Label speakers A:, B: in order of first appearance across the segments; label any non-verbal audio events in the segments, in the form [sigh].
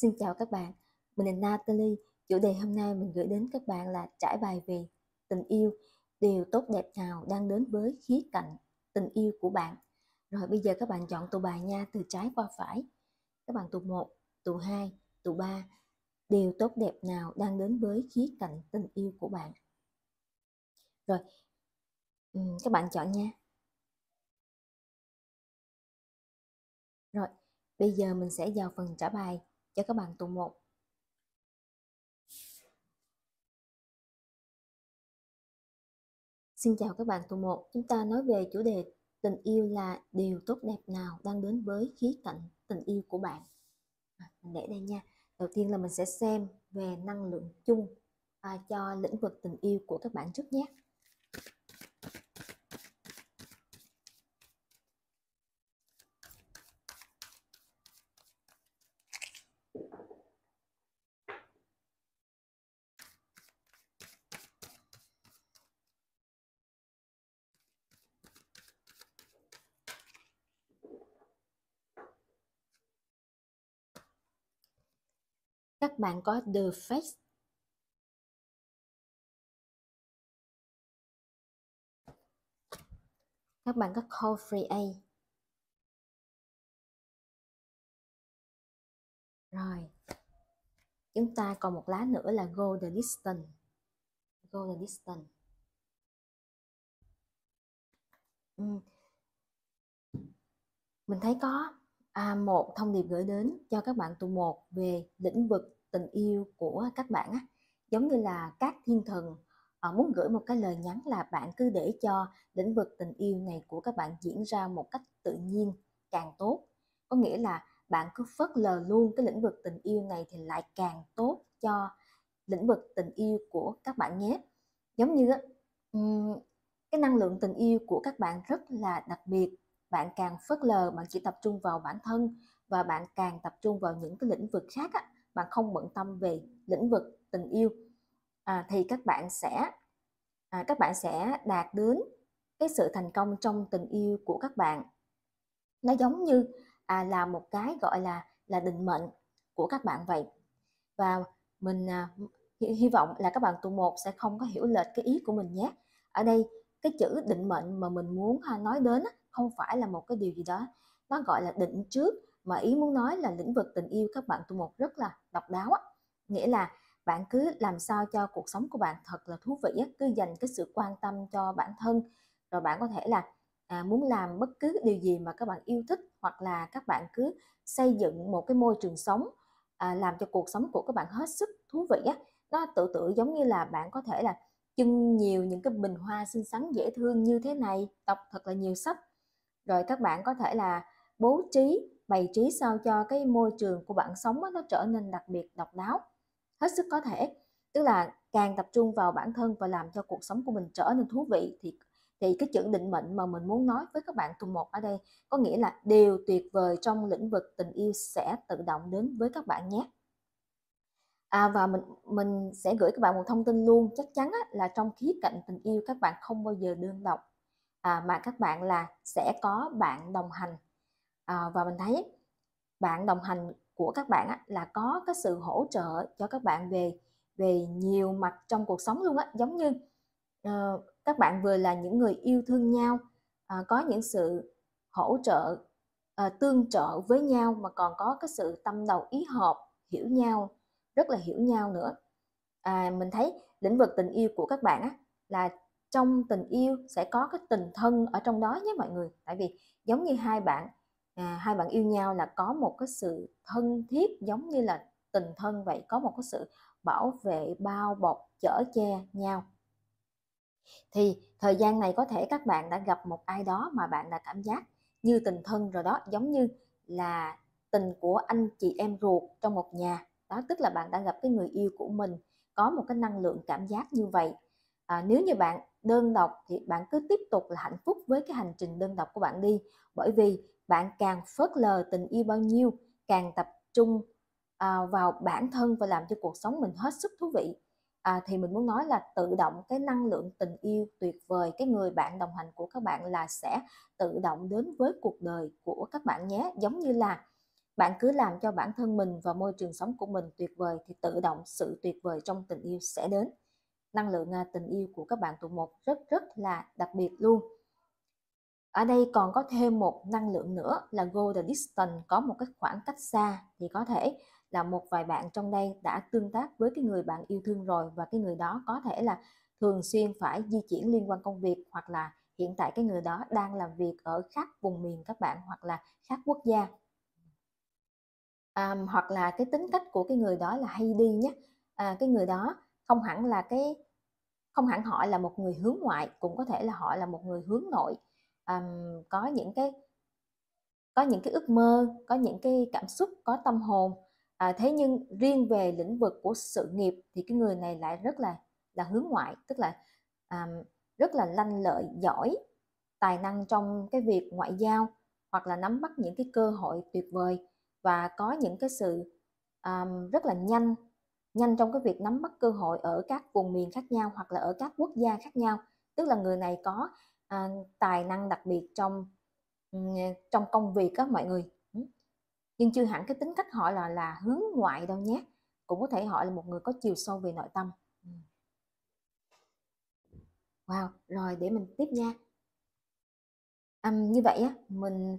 A: Xin chào các bạn, mình là Natalie. Chủ đề hôm nay mình gửi đến các bạn là trải bài về tình yêu. Điều tốt đẹp nào đang đến với khía cạnh tình yêu của bạn. Rồi bây giờ các bạn chọn tụ bài nha từ trái qua phải. Các bạn tụ 1, tụ 2, tụ 3. Điều tốt đẹp nào đang đến với khía cạnh tình yêu của bạn. Rồi, các bạn chọn nha.
B: Rồi, bây giờ mình sẽ vào phần trả bài cho các bạn tuần 1.
A: Xin chào các bạn tuần 1, chúng ta nói về chủ đề tình yêu là điều tốt đẹp nào đang đến với khí cạnh tình yêu của bạn. À, mình để đây nha. Đầu tiên là mình sẽ xem về năng lượng chung à, cho lĩnh vực tình yêu của các bạn trước nhé.
B: bạn có The Face các bạn có call free A rồi chúng ta còn một lá nữa là go the distance go the distance ừ.
A: mình thấy có à, một thông điệp gửi đến cho các bạn tụ một về lĩnh vực tình yêu của các bạn á giống như là các thiên thần ờ, muốn gửi một cái lời nhắn là bạn cứ để cho lĩnh vực tình yêu này của các bạn diễn ra một cách tự nhiên càng tốt có nghĩa là bạn cứ phớt lờ luôn cái lĩnh vực tình yêu này thì lại càng tốt cho lĩnh vực tình yêu của các bạn nhé giống như cái năng lượng tình yêu của các bạn rất là đặc biệt bạn càng phớt lờ bạn chỉ tập trung vào bản thân và bạn càng tập trung vào những cái lĩnh vực khác á, mà không bận tâm về lĩnh vực tình yêu à, thì các bạn sẽ à, các bạn sẽ đạt đến cái sự thành công trong tình yêu của các bạn nó giống như à, là một cái gọi là là định mệnh của các bạn vậy và mình à, hy, vọng là các bạn tụ một sẽ không có hiểu lệch cái ý của mình nhé ở đây cái chữ định mệnh mà mình muốn à, nói đến không phải là một cái điều gì đó nó gọi là định trước mà ý muốn nói là lĩnh vực tình yêu các bạn tu một rất là độc đáo á. nghĩa là bạn cứ làm sao cho cuộc sống của bạn thật là thú vị á. cứ dành cái sự quan tâm cho bản thân rồi bạn có thể là à, muốn làm bất cứ điều gì mà các bạn yêu thích hoặc là các bạn cứ xây dựng một cái môi trường sống à, làm cho cuộc sống của các bạn hết sức thú vị á nó tự tự giống như là bạn có thể là trưng nhiều những cái bình hoa xinh xắn dễ thương như thế này đọc thật là nhiều sách rồi các bạn có thể là bố trí bày trí sao cho cái môi trường của bạn sống nó trở nên đặc biệt độc đáo hết sức có thể tức là càng tập trung vào bản thân và làm cho cuộc sống của mình trở nên thú vị thì thì cái chữ định mệnh mà mình muốn nói với các bạn tuần một ở đây có nghĩa là điều tuyệt vời trong lĩnh vực tình yêu sẽ tự động đến với các bạn nhé à, và mình mình sẽ gửi các bạn một thông tin luôn chắc chắn á, là trong khía cạnh tình yêu các bạn không bao giờ đơn độc à, mà các bạn là sẽ có bạn đồng hành à, và mình thấy bạn đồng hành của các bạn á, là có cái sự hỗ trợ cho các bạn về về nhiều mặt trong cuộc sống luôn á giống như uh, các bạn vừa là những người yêu thương nhau uh, có những sự hỗ trợ uh, tương trợ với nhau mà còn có cái sự tâm đầu ý hợp hiểu nhau rất là hiểu nhau nữa à, mình thấy lĩnh vực tình yêu của các bạn á, là trong tình yêu sẽ có cái tình thân ở trong đó nhé mọi người tại vì giống như hai bạn à, hai bạn yêu nhau là có một cái sự thân thiết giống như là tình thân vậy có một cái sự bảo vệ bao bọc chở che nhau thì thời gian này có thể các bạn đã gặp một ai đó mà bạn đã cảm giác như tình thân rồi đó giống như là tình của anh chị em ruột trong một nhà đó tức là bạn đã gặp cái người yêu của mình có một cái năng lượng cảm giác như vậy à, nếu như bạn đơn độc thì bạn cứ tiếp tục là hạnh phúc với cái hành trình đơn độc của bạn đi bởi vì bạn càng phớt lờ tình yêu bao nhiêu càng tập trung à, vào bản thân và làm cho cuộc sống mình hết sức thú vị à, thì mình muốn nói là tự động cái năng lượng tình yêu tuyệt vời cái người bạn đồng hành của các bạn là sẽ tự động đến với cuộc đời của các bạn nhé giống như là bạn cứ làm cho bản thân mình và môi trường sống của mình tuyệt vời thì tự động sự tuyệt vời trong tình yêu sẽ đến năng lượng à, tình yêu của các bạn tụ một rất rất là đặc biệt luôn ở đây còn có thêm một năng lượng nữa là go the distance có một cái khoảng cách xa thì có thể là một vài bạn trong đây đã tương tác với cái người bạn yêu thương rồi và cái người đó có thể là thường xuyên phải di chuyển liên quan công việc hoặc là hiện tại cái người đó đang làm việc ở khác vùng miền các bạn hoặc là khác quốc gia à, hoặc là cái tính cách của cái người đó là hay đi nhé à, cái người đó không hẳn là cái không hẳn họ là một người hướng ngoại cũng có thể là họ là một người hướng nội um, có những cái có những cái ước mơ có những cái cảm xúc có tâm hồn à, thế nhưng riêng về lĩnh vực của sự nghiệp thì cái người này lại rất là là hướng ngoại tức là um, rất là lanh lợi giỏi tài năng trong cái việc ngoại giao hoặc là nắm bắt những cái cơ hội tuyệt vời và có những cái sự um, rất là nhanh nhanh trong cái việc nắm bắt cơ hội ở các vùng miền khác nhau hoặc là ở các quốc gia khác nhau tức là người này có à, tài năng đặc biệt trong ừ, trong công việc các mọi người ừ. nhưng chưa hẳn cái tính cách họ là là hướng ngoại đâu nhé cũng có thể họ là một người có chiều sâu về nội tâm ừ. wow rồi để mình tiếp nha à, như vậy á mình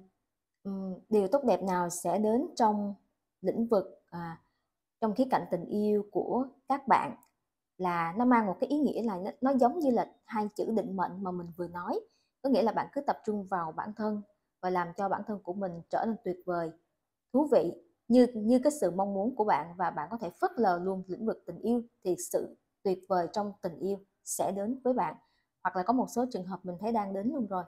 A: điều tốt đẹp nào sẽ đến trong lĩnh vực à, trong khía cạnh tình yêu của các bạn là nó mang một cái ý nghĩa là nó, giống như là hai chữ định mệnh mà mình vừa nói có nghĩa là bạn cứ tập trung vào bản thân và làm cho bản thân của mình trở nên tuyệt vời thú vị như như cái sự mong muốn của bạn và bạn có thể phớt lờ luôn lĩnh vực tình yêu thì sự tuyệt vời trong tình yêu sẽ đến với bạn hoặc là có một số trường hợp mình thấy đang đến luôn rồi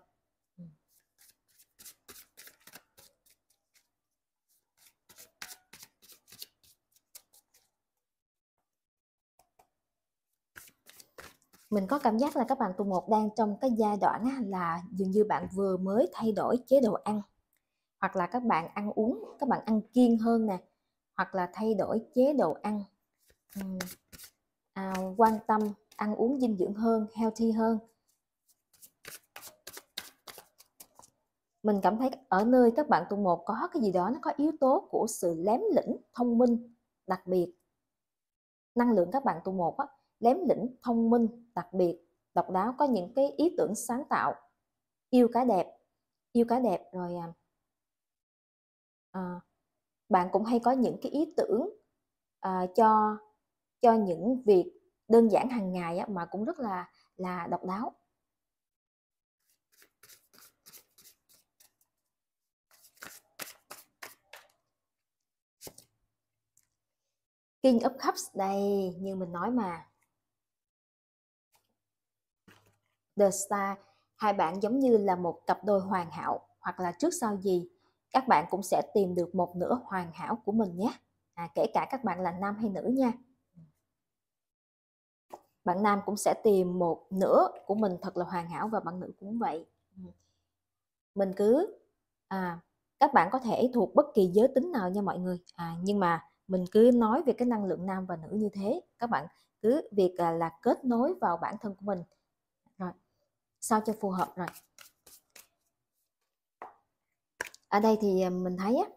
A: mình có cảm giác là các bạn tù một đang trong cái giai đoạn là dường như bạn vừa mới thay đổi chế độ ăn hoặc là các bạn ăn uống các bạn ăn kiêng hơn nè hoặc là thay đổi chế độ ăn à, quan tâm ăn uống dinh dưỡng hơn healthy hơn mình cảm thấy ở nơi các bạn tu một có cái gì đó nó có yếu tố của sự lém lĩnh thông minh đặc biệt năng lượng các bạn tu một á, lém lĩnh thông minh đặc biệt, độc đáo có những cái ý tưởng sáng tạo. Yêu cái đẹp, yêu cái đẹp rồi à, à, bạn cũng hay có những cái ý tưởng à, cho cho những việc đơn giản hàng ngày á, mà cũng rất là là độc đáo. King of Cups đây, như mình nói mà The Star, hai bạn giống như là một cặp đôi hoàn hảo hoặc là trước sau gì các bạn cũng sẽ tìm được một nửa hoàn hảo của mình nhé. À, kể cả các bạn là nam hay nữ nha. Bạn nam cũng sẽ tìm một nửa của mình thật là hoàn hảo và bạn nữ cũng vậy. Mình cứ à, các bạn có thể thuộc bất kỳ giới tính nào nha mọi người. À, nhưng mà mình cứ nói về cái năng lượng nam và nữ như thế các bạn cứ việc là, là kết nối vào bản thân của mình sao cho phù hợp rồi ở đây thì à, mình thấy á,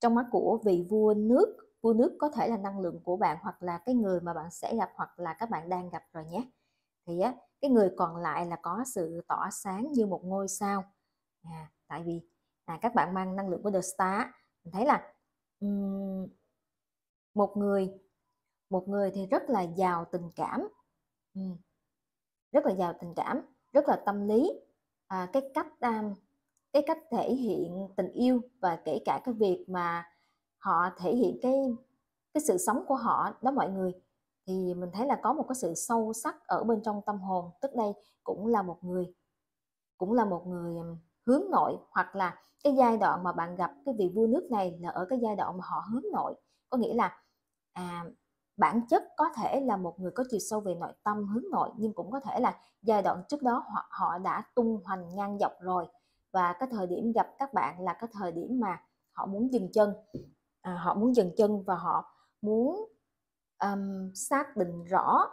A: trong mắt của vị vua nước vua nước có thể là năng lượng của bạn hoặc là cái người mà bạn sẽ gặp hoặc là các bạn đang gặp rồi nhé thì á, cái người còn lại là có sự tỏa sáng như một ngôi sao à, tại vì à, các bạn mang năng lượng của the star mình thấy là um, một người một người thì rất là giàu tình cảm um, rất là giàu tình cảm rất là tâm lý à, cái cách um, cái cách thể hiện tình yêu và kể cả cái việc mà họ thể hiện cái cái sự sống của họ đó mọi người thì mình thấy là có một cái sự sâu sắc ở bên trong tâm hồn tức đây cũng là một người cũng là một người hướng nội hoặc là cái giai đoạn mà bạn gặp cái vị vua nước này là ở cái giai đoạn mà họ hướng nội có nghĩa là à, bản chất có thể là một người có chiều sâu về nội tâm hướng nội nhưng cũng có thể là giai đoạn trước đó họ họ đã tung hoành ngang dọc rồi và cái thời điểm gặp các bạn là cái thời điểm mà họ muốn dừng chân à, họ muốn dừng chân và họ muốn um, xác định rõ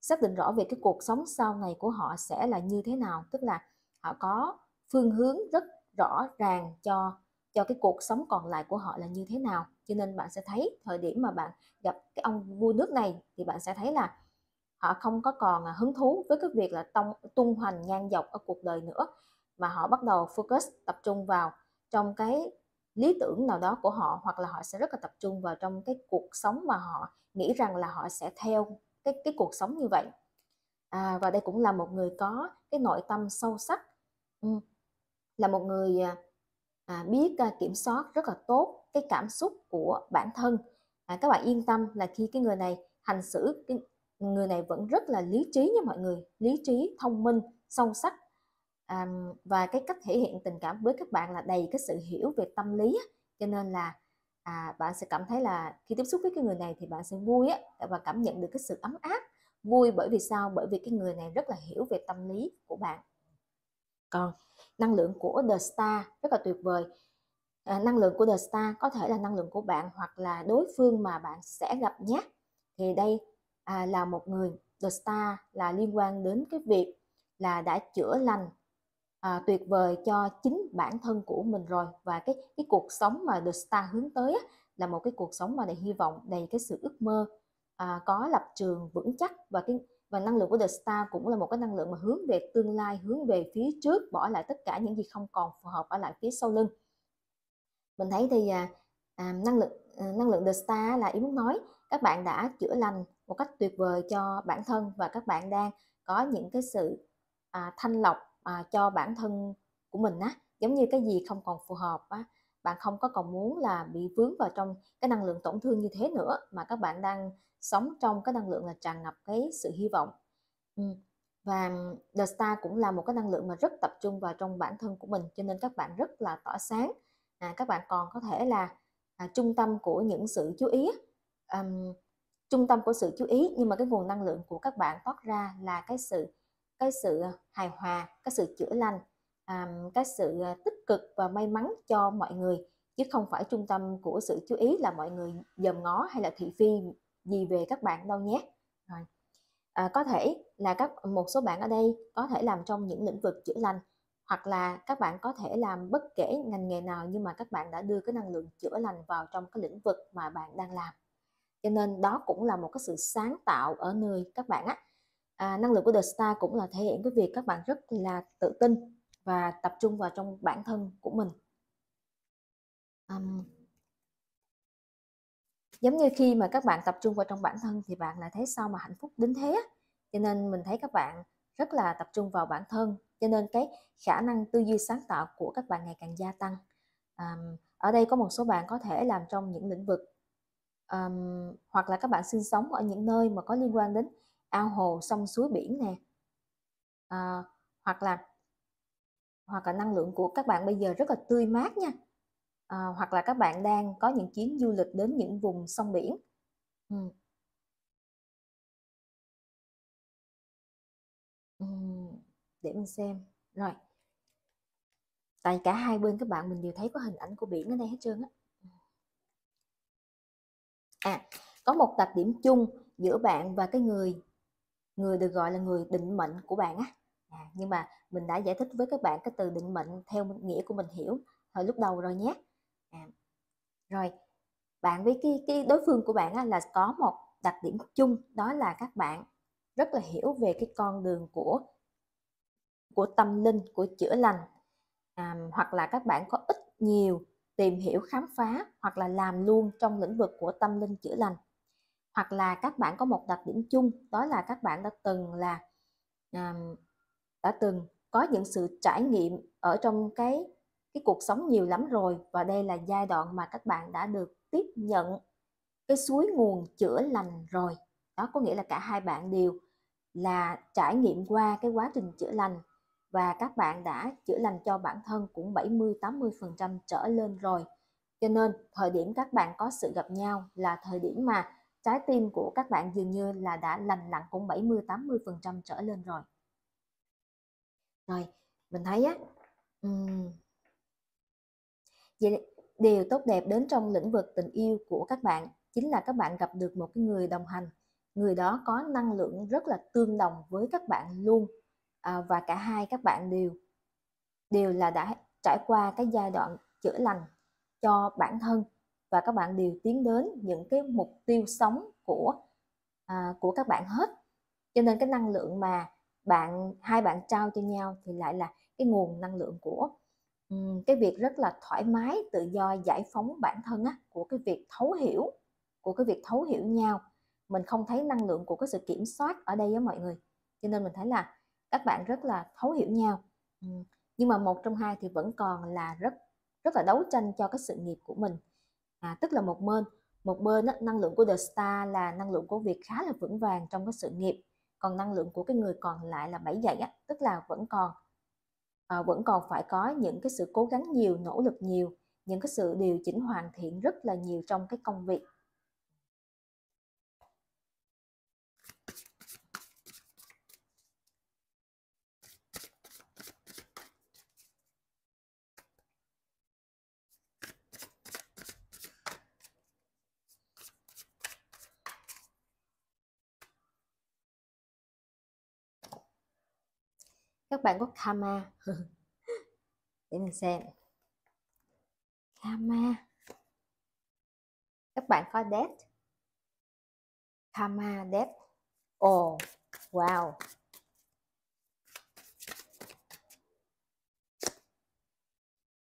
A: xác định rõ về cái cuộc sống sau này của họ sẽ là như thế nào tức là họ có phương hướng rất rõ ràng cho cho cái cuộc sống còn lại của họ là như thế nào cho nên bạn sẽ thấy thời điểm mà bạn gặp cái ông vua nước này thì bạn sẽ thấy là họ không có còn à, hứng thú với cái việc là tông tung hoành ngang dọc ở cuộc đời nữa mà họ bắt đầu focus tập trung vào trong cái lý tưởng nào đó của họ hoặc là họ sẽ rất là tập trung vào trong cái cuộc sống mà họ nghĩ rằng là họ sẽ theo cái cái cuộc sống như vậy à, và đây cũng là một người có cái nội tâm sâu sắc ừ, là một người à, à, biết à, kiểm soát rất là tốt cái cảm xúc của bản thân à, các bạn yên tâm là khi cái người này hành xử cái người này vẫn rất là lý trí nha mọi người lý trí thông minh sâu sắc à, và cái cách thể hiện tình cảm với các bạn là đầy cái sự hiểu về tâm lý cho nên là à, bạn sẽ cảm thấy là khi tiếp xúc với cái người này thì bạn sẽ vui á, và cảm nhận được cái sự ấm áp vui bởi vì sao bởi vì cái người này rất là hiểu về tâm lý của bạn còn năng lượng của the star rất là tuyệt vời À, năng lượng của The Star có thể là năng lượng của bạn hoặc là đối phương mà bạn sẽ gặp nhé thì đây à, là một người The Star là liên quan đến cái việc là đã chữa lành à, tuyệt vời cho chính bản thân của mình rồi và cái cái cuộc sống mà The Star hướng tới á, là một cái cuộc sống mà đầy hy vọng đầy cái sự ước mơ à, có lập trường vững chắc và cái và năng lượng của The Star cũng là một cái năng lượng mà hướng về tương lai hướng về phía trước bỏ lại tất cả những gì không còn phù hợp ở lại phía sau lưng mình thấy thì à, à năng lượng à, năng lượng The Star là ý muốn nói các bạn đã chữa lành một cách tuyệt vời cho bản thân và các bạn đang có những cái sự à, thanh lọc à, cho bản thân của mình á giống như cái gì không còn phù hợp á bạn không có còn muốn là bị vướng vào trong cái năng lượng tổn thương như thế nữa mà các bạn đang sống trong cái năng lượng là tràn ngập cái sự hy vọng và the star cũng là một cái năng lượng mà rất tập trung vào trong bản thân của mình cho nên các bạn rất là tỏa sáng à, các bạn còn có thể là à, trung tâm của những sự chú ý um, trung tâm của sự chú ý nhưng mà cái nguồn năng lượng của các bạn thoát ra là cái sự cái sự hài hòa cái sự chữa lành um, cái sự à, tích cực và may mắn cho mọi người chứ không phải trung tâm của sự chú ý là mọi người dòm ngó hay là thị phi gì về các bạn đâu nhé rồi à, có thể là các một số bạn ở đây có thể làm trong những lĩnh vực chữa lành hoặc là các bạn có thể làm bất kể ngành nghề nào nhưng mà các bạn đã đưa cái năng lượng chữa lành vào trong cái lĩnh vực mà bạn đang làm cho nên đó cũng là một cái sự sáng tạo ở nơi các bạn á à, năng lượng của The Star cũng là thể hiện cái việc các bạn rất là tự tin và tập trung vào trong bản thân của mình um, giống như khi mà các bạn tập trung vào trong bản thân thì bạn lại thấy sao mà hạnh phúc đến thế cho nên mình thấy các bạn rất là tập trung vào bản thân cho nên cái khả năng tư duy sáng tạo của các bạn ngày càng gia tăng um, ở đây có một số bạn có thể làm trong những lĩnh vực um, hoặc là các bạn sinh sống ở những nơi mà có liên quan đến ao hồ sông suối biển nè uh, hoặc là hoặc là năng lượng của các bạn bây giờ rất là tươi mát nha à, hoặc là các bạn đang có những chuyến du lịch đến những
B: vùng sông biển ừ.
A: Ừ để mình xem rồi tại cả hai bên các bạn mình đều thấy có hình ảnh của biển ở đây hết trơn á à có một đặc điểm chung giữa bạn và cái người người được gọi là người định mệnh của bạn á à, nhưng mà mình đã giải thích với các bạn cái từ định mệnh theo nghĩa của mình hiểu hồi lúc đầu rồi nhé à, rồi bạn với cái, cái đối phương của bạn á, là có một đặc điểm chung đó là các bạn rất là hiểu về cái con đường của của tâm linh của chữa lành à, hoặc là các bạn có ít nhiều tìm hiểu khám phá hoặc là làm luôn trong lĩnh vực của tâm linh chữa lành hoặc là các bạn có một đặc điểm chung đó là các bạn đã từng là à, đã từng có những sự trải nghiệm ở trong cái cái cuộc sống nhiều lắm rồi và đây là giai đoạn mà các bạn đã được tiếp nhận cái suối nguồn chữa lành rồi đó có nghĩa là cả hai bạn đều là trải nghiệm qua cái quá trình chữa lành và các bạn đã chữa lành cho bản thân cũng 70-80% trở lên rồi. Cho nên thời điểm các bạn có sự gặp nhau là thời điểm mà trái tim của các bạn dường như là đã lành lặn cũng 70-80% trở lên rồi. Rồi, mình thấy á, um, vậy điều tốt đẹp đến trong lĩnh vực tình yêu của các bạn chính là các bạn gặp được một cái người đồng hành, người đó có năng lượng rất là tương đồng với các bạn luôn Ờ, và cả hai các bạn đều đều là đã trải qua cái giai đoạn chữa lành cho bản thân và các bạn đều tiến đến những cái mục tiêu sống của à, của các bạn hết cho nên cái năng lượng mà bạn hai bạn trao cho nhau thì lại là cái nguồn năng lượng của um, cái việc rất là thoải mái tự do giải phóng bản thân á, của cái việc thấu hiểu của cái việc thấu hiểu nhau mình không thấy năng lượng của cái sự kiểm soát ở đây với mọi người cho nên mình thấy là các bạn rất là thấu hiểu nhau ừ, nhưng mà một trong hai thì vẫn còn là rất rất là đấu tranh cho cái sự nghiệp của mình à, tức là một bên một bên đó, năng lượng của the star là năng lượng của việc khá là vững vàng trong cái sự nghiệp còn năng lượng của cái người còn lại là bảy dậy á tức là vẫn còn à, vẫn còn phải có những cái sự cố gắng nhiều nỗ lực nhiều những cái sự điều chỉnh hoàn thiện rất là nhiều trong cái công việc
B: bạn có karma [laughs] để mình xem karma các bạn có death karma death oh wow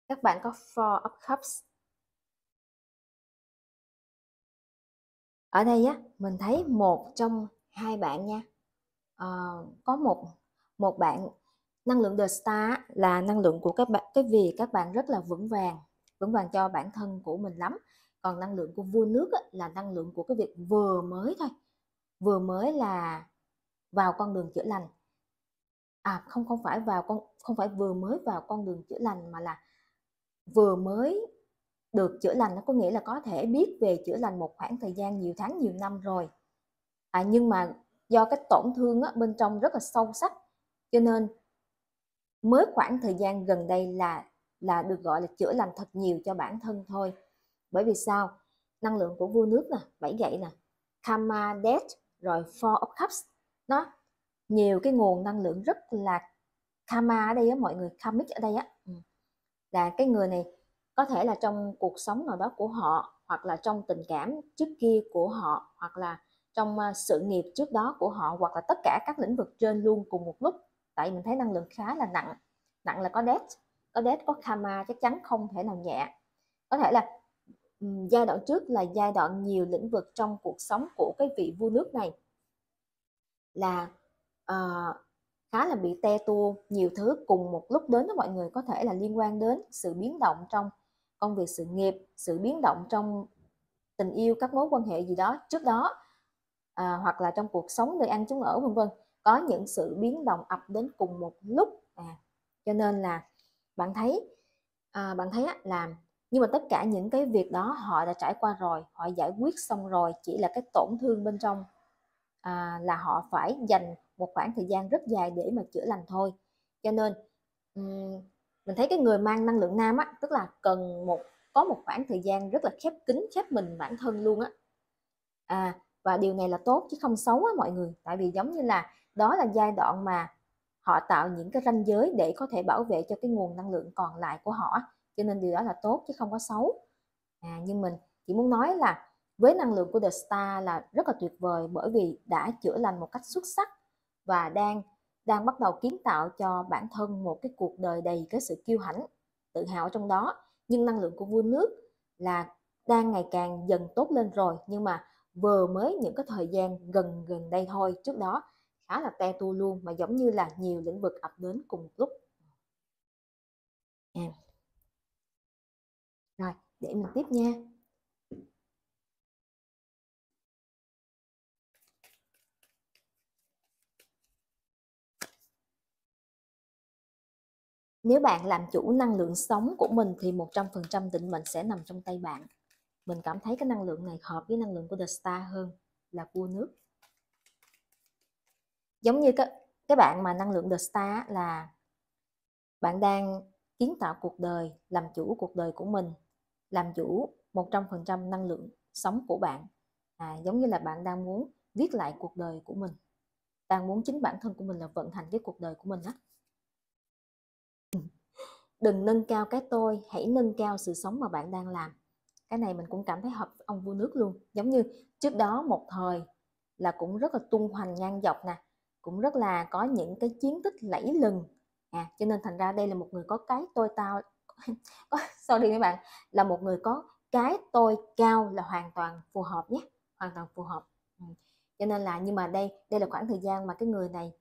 B: các bạn có four of cups
A: ở đây á mình thấy một trong hai bạn nha uh, có một một bạn năng lượng the star là năng lượng của các bạn cái vì các bạn rất là vững vàng vững vàng cho bản thân của mình lắm còn năng lượng của vua nước á, là năng lượng của cái việc vừa mới thôi vừa mới là vào con đường chữa lành à không không phải vào con không phải vừa mới vào con đường chữa lành mà là vừa mới được chữa lành nó có nghĩa là có thể biết về chữa lành một khoảng thời gian nhiều tháng nhiều năm rồi à, nhưng mà do cái tổn thương á, bên trong rất là sâu sắc cho nên mới khoảng thời gian gần đây là là được gọi là chữa lành thật nhiều cho bản thân thôi bởi vì sao năng lượng của vua nước nè bảy gậy nè kama death rồi four of cups nó nhiều cái nguồn năng lượng rất là kama ở đây á mọi người karmic ở đây á ừ. là cái người này có thể là trong cuộc sống nào đó của họ hoặc là trong tình cảm trước kia của họ hoặc là trong à, sự nghiệp trước đó của họ hoặc là tất cả các lĩnh vực trên luôn cùng một lúc tại mình thấy năng lượng khá là nặng nặng là có death có death có karma chắc chắn không thể nào nhẹ có thể là giai đoạn trước là giai đoạn nhiều lĩnh vực trong cuộc sống của cái vị vua nước này là uh, khá là bị te tua nhiều thứ cùng một lúc đến với mọi người có thể là liên quan đến sự biến động trong công việc sự nghiệp sự biến động trong tình yêu các mối quan hệ gì đó trước đó à, hoặc là trong cuộc sống nơi ăn chúng ở vân vân có những sự biến động ập đến cùng một lúc à cho nên là bạn thấy à, bạn thấy là nhưng mà tất cả những cái việc đó họ đã trải qua rồi họ giải quyết xong rồi chỉ là cái tổn thương bên trong à, là họ phải dành một khoảng thời gian rất dài để mà chữa lành thôi cho nên um, mình thấy cái người mang năng lượng nam á tức là cần một có một khoảng thời gian rất là khép kín khép mình bản thân luôn á à và điều này là tốt chứ không xấu á mọi người tại vì giống như là đó là giai đoạn mà họ tạo những cái ranh giới để có thể bảo vệ cho cái nguồn năng lượng còn lại của họ cho nên điều đó là tốt chứ không có xấu à, nhưng mình chỉ muốn nói là với năng lượng của The Star là rất là tuyệt vời bởi vì đã chữa lành một cách xuất sắc và đang đang bắt đầu kiến tạo cho bản thân một cái cuộc đời đầy cái sự kiêu hãnh tự hào trong đó nhưng năng lượng của vua nước là đang ngày càng dần tốt lên rồi nhưng mà vừa mới những cái thời gian gần gần đây thôi trước đó khá là te tu luôn mà giống như là nhiều lĩnh vực ập đến cùng một lúc
B: rồi để mình tiếp nha
A: Nếu bạn làm chủ năng lượng sống của mình thì 100% định mệnh sẽ nằm trong tay bạn. Mình cảm thấy cái năng lượng này hợp với năng lượng của The Star hơn là cua nước giống như các các bạn mà năng lượng the star là bạn đang kiến tạo cuộc đời làm chủ cuộc đời của mình làm chủ 100% năng lượng sống của bạn à, giống như là bạn đang muốn viết lại cuộc đời của mình đang muốn chính bản thân của mình là vận hành cái cuộc đời của mình đó [laughs] đừng nâng cao cái tôi hãy nâng cao sự sống mà bạn đang làm cái này mình cũng cảm thấy hợp ông vua nước luôn giống như trước đó một thời là cũng rất là tung hoành ngang dọc nè cũng rất là có những cái chiến tích lẫy lừng à cho nên thành ra đây là một người có cái tôi tao [laughs] có, đi các bạn là một người có cái tôi cao là hoàn toàn phù hợp nhé hoàn toàn phù hợp ừ, cho nên là nhưng mà đây đây là khoảng thời gian mà cái người này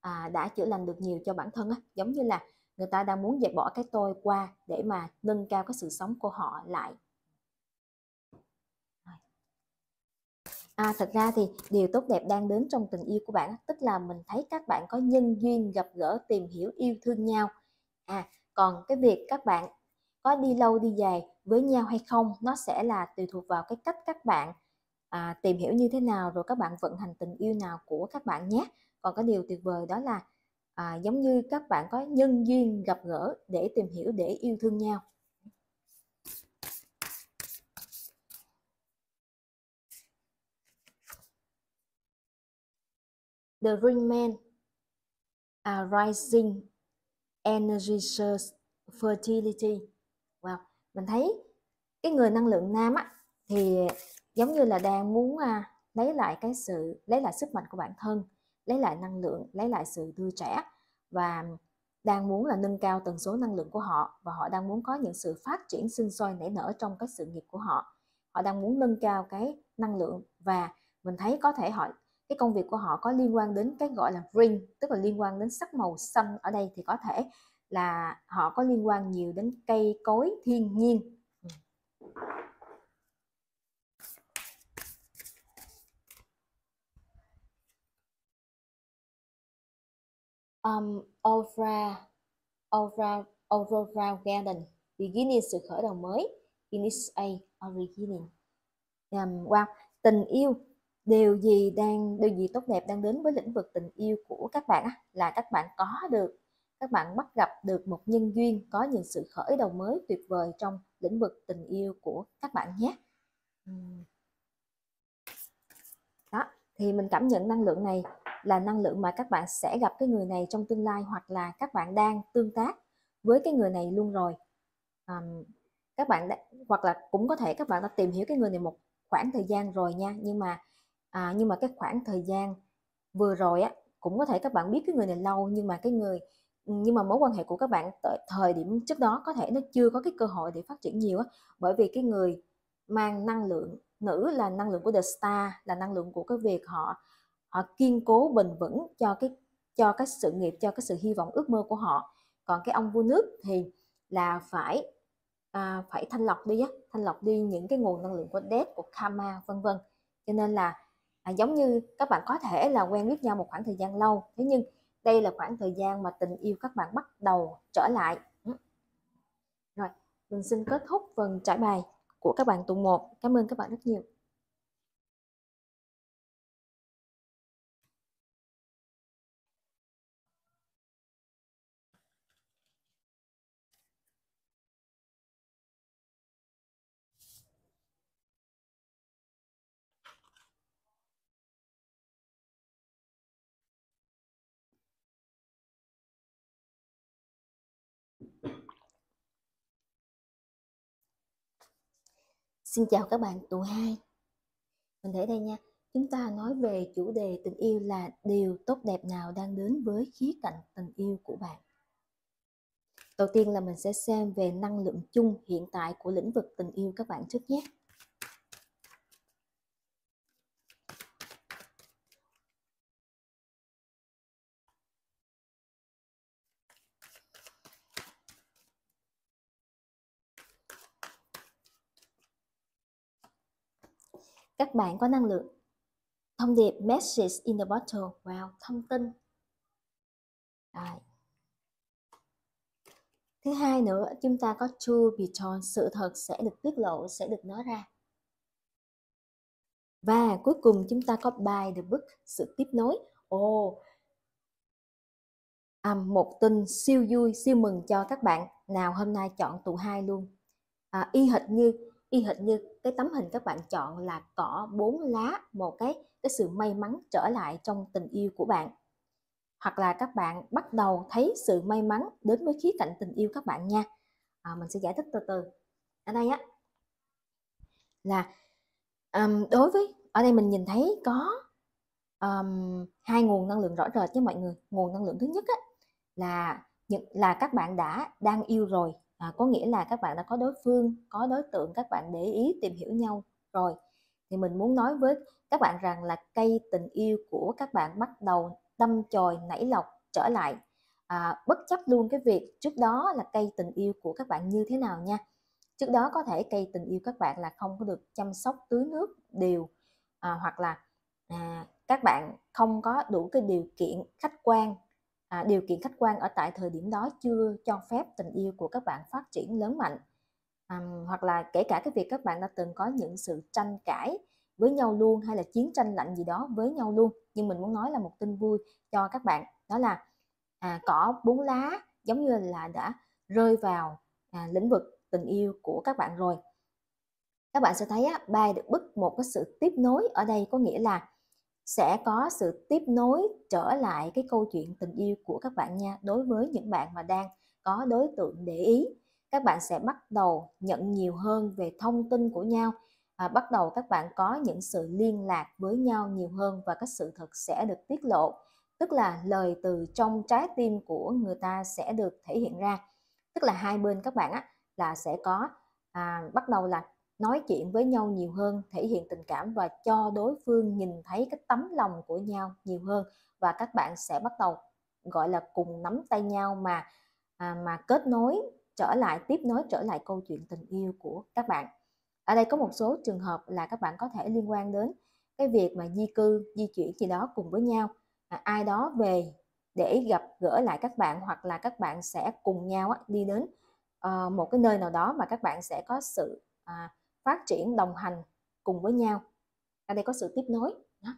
A: à, đã chữa lành được nhiều cho bản thân á giống như là người ta đang muốn dẹp bỏ cái tôi qua để mà nâng cao cái sự sống của họ lại À, thật ra thì điều tốt đẹp đang đến trong tình yêu của bạn tức là mình thấy các bạn có nhân duyên gặp gỡ tìm hiểu yêu thương nhau à còn cái việc các bạn có đi lâu đi dài với nhau hay không nó sẽ là tùy thuộc vào cái cách các bạn à, tìm hiểu như thế nào rồi các bạn vận hành tình yêu nào của các bạn nhé còn cái điều tuyệt vời đó là à, giống như các bạn có nhân duyên gặp gỡ để tìm hiểu để yêu thương nhau The ring Ringman are rising energy source fertility. Wow, mình thấy cái người năng lượng nam á thì giống như là đang muốn à, lấy lại cái sự lấy lại sức mạnh của bản thân, lấy lại năng lượng, lấy lại sự tươi trẻ và đang muốn là nâng cao tần số năng lượng của họ và họ đang muốn có những sự phát triển sinh sôi nảy nở trong cái sự nghiệp của họ. Họ đang muốn nâng cao cái năng lượng và mình thấy có thể họ cái công việc của họ có liên quan đến cái gọi là green tức là liên quan đến sắc màu xanh ở đây thì có thể là họ có liên quan nhiều đến cây cối thiên nhiên um, Aurora, Aurora, Aurora Garden beginning sự khởi đầu mới in a beginning um, wow tình yêu điều gì đang điều gì tốt đẹp đang đến với lĩnh vực tình yêu của các bạn là các bạn có được các bạn bắt gặp được một nhân duyên có những sự khởi đầu mới tuyệt vời trong lĩnh vực tình yêu của các bạn nhé đó thì mình cảm nhận năng lượng này là năng lượng mà các bạn sẽ gặp cái người này trong tương lai hoặc là các bạn đang tương tác với cái người này luôn rồi à, các bạn đã, hoặc là cũng có thể các bạn đã tìm hiểu cái người này một khoảng thời gian rồi nha nhưng mà à, nhưng mà cái khoảng thời gian vừa rồi á cũng có thể các bạn biết cái người này lâu nhưng mà cái người nhưng mà mối quan hệ của các bạn thời điểm trước đó có thể nó chưa có cái cơ hội để phát triển nhiều á bởi vì cái người mang năng lượng nữ là năng lượng của the star là năng lượng của cái việc họ họ kiên cố bền vững cho cái cho cái sự nghiệp cho cái sự hy vọng ước mơ của họ còn cái ông vua nước thì là phải à, phải thanh lọc đi á thanh lọc đi những cái nguồn năng lượng của death của karma vân vân cho nên là à, giống như các bạn có thể là quen biết nhau một khoảng thời gian lâu thế nhưng đây là khoảng thời gian mà tình yêu các bạn bắt đầu trở lại ừ. rồi mình xin kết thúc phần trả bài của các bạn tuần 1 cảm ơn các bạn rất nhiều Xin chào các bạn tụ hai Mình thấy đây nha Chúng ta nói về chủ đề tình yêu là điều tốt đẹp nào đang đến với khía cạnh tình yêu của bạn Đầu tiên là mình sẽ xem về năng lượng chung hiện tại của lĩnh vực tình yêu các bạn trước nhé các bạn có năng lượng thông điệp message in the bottle wow thông tin Rồi. thứ hai nữa chúng ta có true be told sự thật sẽ được tiết lộ sẽ được nói ra và cuối cùng chúng ta có by the book sự tiếp nối ồ oh. à, một tin siêu vui siêu mừng cho các bạn nào hôm nay chọn tụ hai luôn à, y hệt như y hệt như cái tấm hình các bạn chọn là cỏ bốn lá một cái cái sự may mắn trở lại trong tình yêu của bạn hoặc là các bạn bắt đầu thấy sự may mắn đến với khía cạnh tình yêu các bạn nha à, mình sẽ giải thích từ từ ở đây á là um, đối với ở đây mình nhìn thấy có um, hai nguồn năng lượng rõ rệt với mọi người nguồn năng lượng thứ nhất á, là là các bạn đã đang yêu rồi à, có nghĩa là các bạn đã có đối phương có đối tượng các bạn để ý tìm hiểu nhau rồi thì mình muốn nói với các bạn rằng là cây tình yêu của các bạn bắt đầu đâm chồi nảy lọc trở lại à, bất chấp luôn cái việc trước đó là cây tình yêu của các bạn như thế nào nha trước đó có thể cây tình yêu các bạn là không có được chăm sóc tưới nước đều à, hoặc là à, các bạn không có đủ cái điều kiện khách quan à, điều kiện khách quan ở tại thời điểm đó chưa cho phép tình yêu của các bạn phát triển lớn mạnh à, hoặc là kể cả cái việc các bạn đã từng có những sự tranh cãi với nhau luôn hay là chiến tranh lạnh gì đó với nhau luôn nhưng mình muốn nói là một tin vui cho các bạn đó là à, cỏ bốn lá giống như là đã rơi vào à, lĩnh vực tình yêu của các bạn rồi các bạn sẽ thấy á, bài được bức một cái sự tiếp nối ở đây có nghĩa là sẽ có sự tiếp nối trở lại cái câu chuyện tình yêu của các bạn nha đối với những bạn mà đang có đối tượng để ý các bạn sẽ bắt đầu nhận nhiều hơn về thông tin của nhau và bắt đầu các bạn có những sự liên lạc với nhau nhiều hơn và các sự thật sẽ được tiết lộ tức là lời từ trong trái tim của người ta sẽ được thể hiện ra tức là hai bên các bạn á là sẽ có à, bắt đầu là nói chuyện với nhau nhiều hơn thể hiện tình cảm và cho đối phương nhìn thấy cái tấm lòng của nhau nhiều hơn và các bạn sẽ bắt đầu gọi là cùng nắm tay nhau mà à, mà kết nối trở lại tiếp nối trở lại câu chuyện tình yêu của các bạn ở đây có một số trường hợp là các bạn có thể liên quan đến cái việc mà di cư di chuyển gì đó cùng với nhau à, ai đó về để gặp gỡ lại các bạn hoặc là các bạn sẽ cùng nhau đi đến ờ, một cái nơi nào đó mà các bạn sẽ có sự à, phát triển đồng hành cùng với nhau ở đây có sự tiếp nối đó.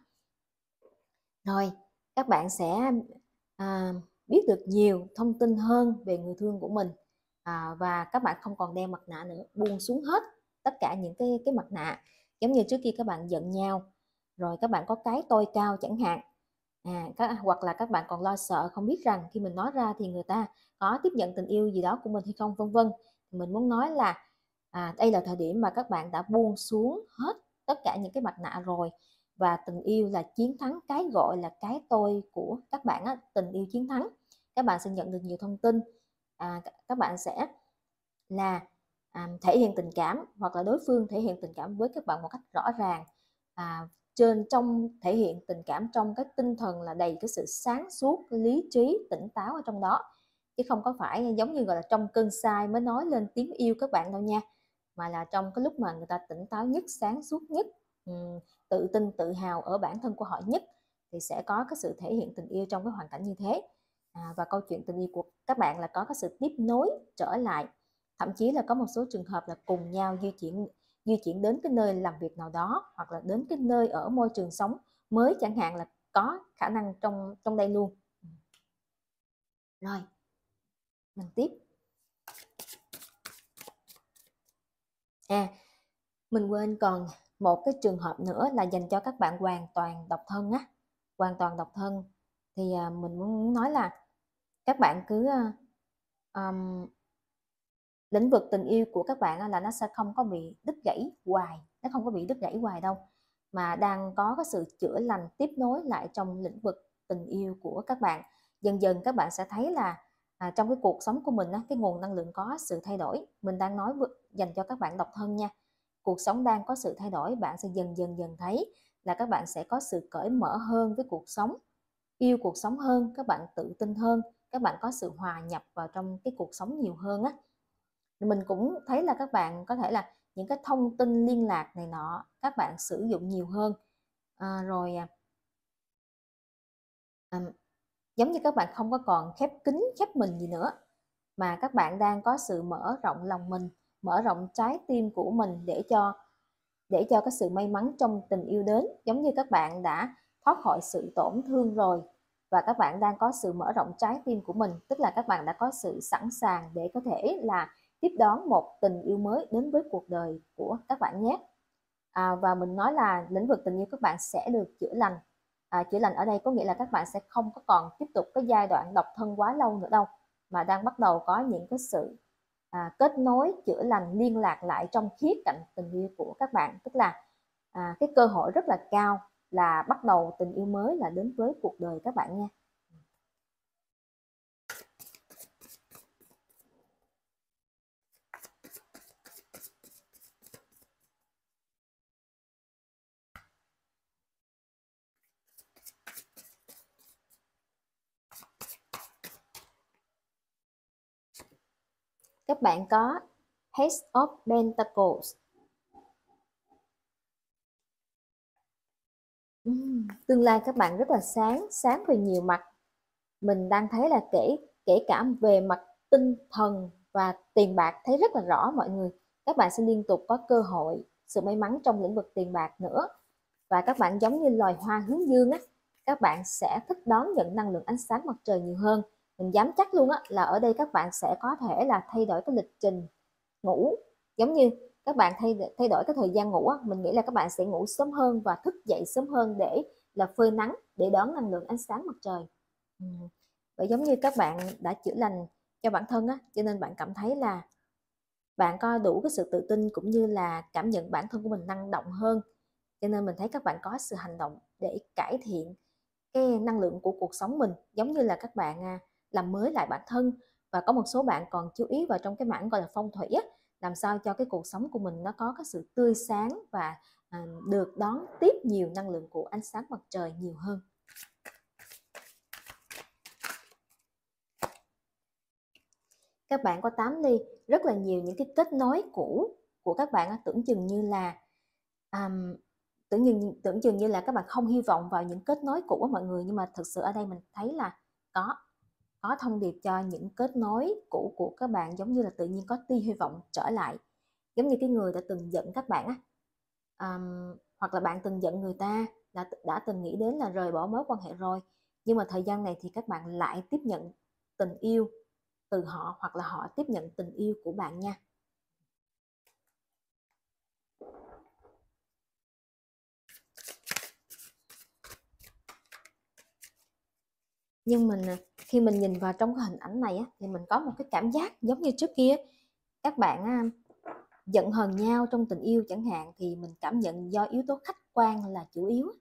A: rồi các bạn sẽ à, biết được nhiều thông tin hơn về người thương của mình à, và các bạn không còn đeo mặt nạ nữa buông xuống hết tất cả những cái cái mặt nạ giống như trước kia các bạn giận nhau rồi các bạn có cái tôi cao chẳng hạn à, các, hoặc là các bạn còn lo sợ không biết rằng khi mình nói ra thì người ta có tiếp nhận tình yêu gì đó của mình hay không vân vân mình muốn nói là à, đây là thời điểm mà các bạn đã buông xuống hết tất cả những cái mặt nạ rồi và tình yêu là chiến thắng cái gọi là cái tôi của các bạn á, tình yêu chiến thắng các bạn sẽ nhận được nhiều thông tin à, các bạn sẽ là à, thể hiện tình cảm hoặc là đối phương thể hiện tình cảm với các bạn một cách rõ ràng à, trên trong thể hiện tình cảm trong cái tinh thần là đầy cái sự sáng suốt lý trí tỉnh táo ở trong đó chứ không có phải giống như gọi là trong cơn sai mới nói lên tiếng yêu các bạn đâu nha mà là trong cái lúc mà người ta tỉnh táo nhất sáng suốt nhất tự tin tự hào ở bản thân của họ nhất thì sẽ có cái sự thể hiện tình yêu trong cái hoàn cảnh như thế à, và câu chuyện tình yêu của các bạn là có cái sự tiếp nối trở lại thậm chí là có một số trường hợp là cùng nhau di chuyển di chuyển đến cái nơi làm việc nào đó hoặc là đến cái nơi ở môi trường sống mới chẳng hạn là có khả năng trong trong đây luôn rồi mình tiếp À, mình quên còn một cái trường hợp nữa là dành cho các bạn hoàn toàn độc thân á. Hoàn toàn độc thân thì à, mình muốn nói là các bạn cứ um, lĩnh vực tình yêu của các bạn là nó sẽ không có bị đứt gãy hoài, nó không có bị đứt gãy hoài đâu mà đang có cái sự chữa lành tiếp nối lại trong lĩnh vực tình yêu của các bạn. Dần dần các bạn sẽ thấy là à, trong cái cuộc sống của mình á, cái nguồn năng lượng có sự thay đổi mình đang nói dành cho các bạn độc thân nha cuộc sống đang có sự thay đổi bạn sẽ dần dần dần thấy là các bạn sẽ có sự cởi mở hơn với cuộc sống yêu cuộc sống hơn các bạn tự tin hơn các bạn có sự hòa nhập vào trong cái cuộc sống nhiều hơn á mình cũng thấy là các bạn có thể là những cái thông tin liên lạc này nọ các bạn sử dụng nhiều hơn à, rồi à, giống như các bạn không có còn khép kín khép mình gì nữa mà các bạn đang có sự mở rộng lòng mình mở rộng trái tim của mình để cho để cho cái sự may mắn trong tình yêu đến giống như các bạn đã thoát khỏi sự tổn thương rồi và các bạn đang có sự mở rộng trái tim của mình tức là các bạn đã có sự sẵn sàng để có thể là tiếp đón một tình yêu mới đến với cuộc đời của các bạn nhé à, và mình nói là lĩnh vực tình yêu các bạn sẽ được chữa lành à, chữa lành ở đây có nghĩa là các bạn sẽ không có còn tiếp tục cái giai đoạn độc thân quá lâu nữa đâu mà đang bắt đầu có những cái sự à, kết nối chữa lành liên lạc lại trong khía cạnh tình yêu của các bạn tức là à, cái cơ hội rất là cao là bắt đầu tình yêu mới là đến với cuộc đời các bạn nha bạn có Ace of Pentacles. tương lai các bạn rất là sáng, sáng về nhiều mặt. Mình đang thấy là kể kể cả về mặt tinh thần và tiền bạc thấy rất là rõ mọi người. Các bạn sẽ liên tục có cơ hội, sự may mắn trong lĩnh vực tiền bạc nữa. Và các bạn giống như loài hoa hướng dương á, các bạn sẽ thích đón nhận năng lượng ánh sáng mặt trời nhiều hơn mình dám chắc luôn á là ở đây các bạn sẽ có thể là thay đổi cái lịch trình ngủ giống như các bạn thay thay đổi cái thời gian ngủ á, mình nghĩ là các bạn sẽ ngủ sớm hơn và thức dậy sớm hơn để là phơi nắng để đón năng lượng ánh sáng mặt trời và giống như các bạn đã chữa lành cho bản thân á cho nên bạn cảm thấy là bạn có đủ cái sự tự tin cũng như là cảm nhận bản thân của mình năng động hơn cho nên mình thấy các bạn có sự hành động để cải thiện cái năng lượng của cuộc sống mình giống như là các bạn à, làm mới lại bản thân và có một số bạn còn chú ý vào trong cái mảng gọi là phong thủy á, làm sao cho cái cuộc sống của mình nó có cái sự tươi sáng và à, được đón tiếp nhiều năng lượng của ánh sáng mặt trời nhiều hơn các bạn có 8 ly rất là nhiều những cái kết nối cũ của các bạn tưởng chừng như là um, tưởng chừng tưởng chừng như là các bạn không hy vọng vào những kết nối cũ của mọi người nhưng mà thực sự ở đây mình thấy là có có thông điệp cho những kết nối cũ của các bạn giống như là tự nhiên có tia hy vọng trở lại giống như cái người đã từng giận các bạn á um, hoặc là bạn từng giận người ta là đã từng nghĩ đến là rời bỏ mối quan hệ rồi nhưng mà thời gian này thì các bạn lại tiếp nhận tình yêu từ họ hoặc là họ tiếp nhận tình yêu của bạn nha nhưng mình khi mình nhìn vào trong cái hình ảnh này á, thì mình có một cái cảm giác giống như trước kia các bạn giận hờn nhau trong tình yêu chẳng hạn thì mình cảm nhận do yếu tố khách quan là chủ yếu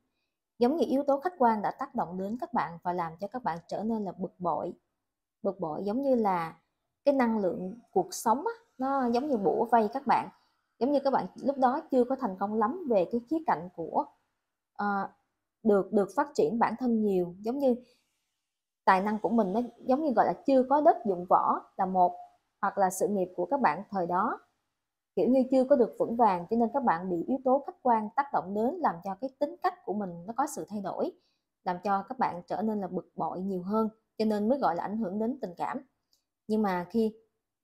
A: giống như yếu tố khách quan đã tác động đến các bạn và làm cho các bạn trở nên là bực bội bực bội giống như là cái năng lượng cuộc sống á, nó giống như bủa vây các bạn giống như các bạn lúc đó chưa có thành công lắm về cái khía cạnh của uh, được được phát triển bản thân nhiều giống như tài năng của mình nó giống như gọi là chưa có đất dụng võ là một hoặc là sự nghiệp của các bạn thời đó kiểu như chưa có được vững vàng cho nên các bạn bị yếu tố khách quan tác động đến làm cho cái tính cách của mình nó có sự thay đổi làm cho các bạn trở nên là bực bội nhiều hơn cho nên mới gọi là ảnh hưởng đến tình cảm nhưng mà khi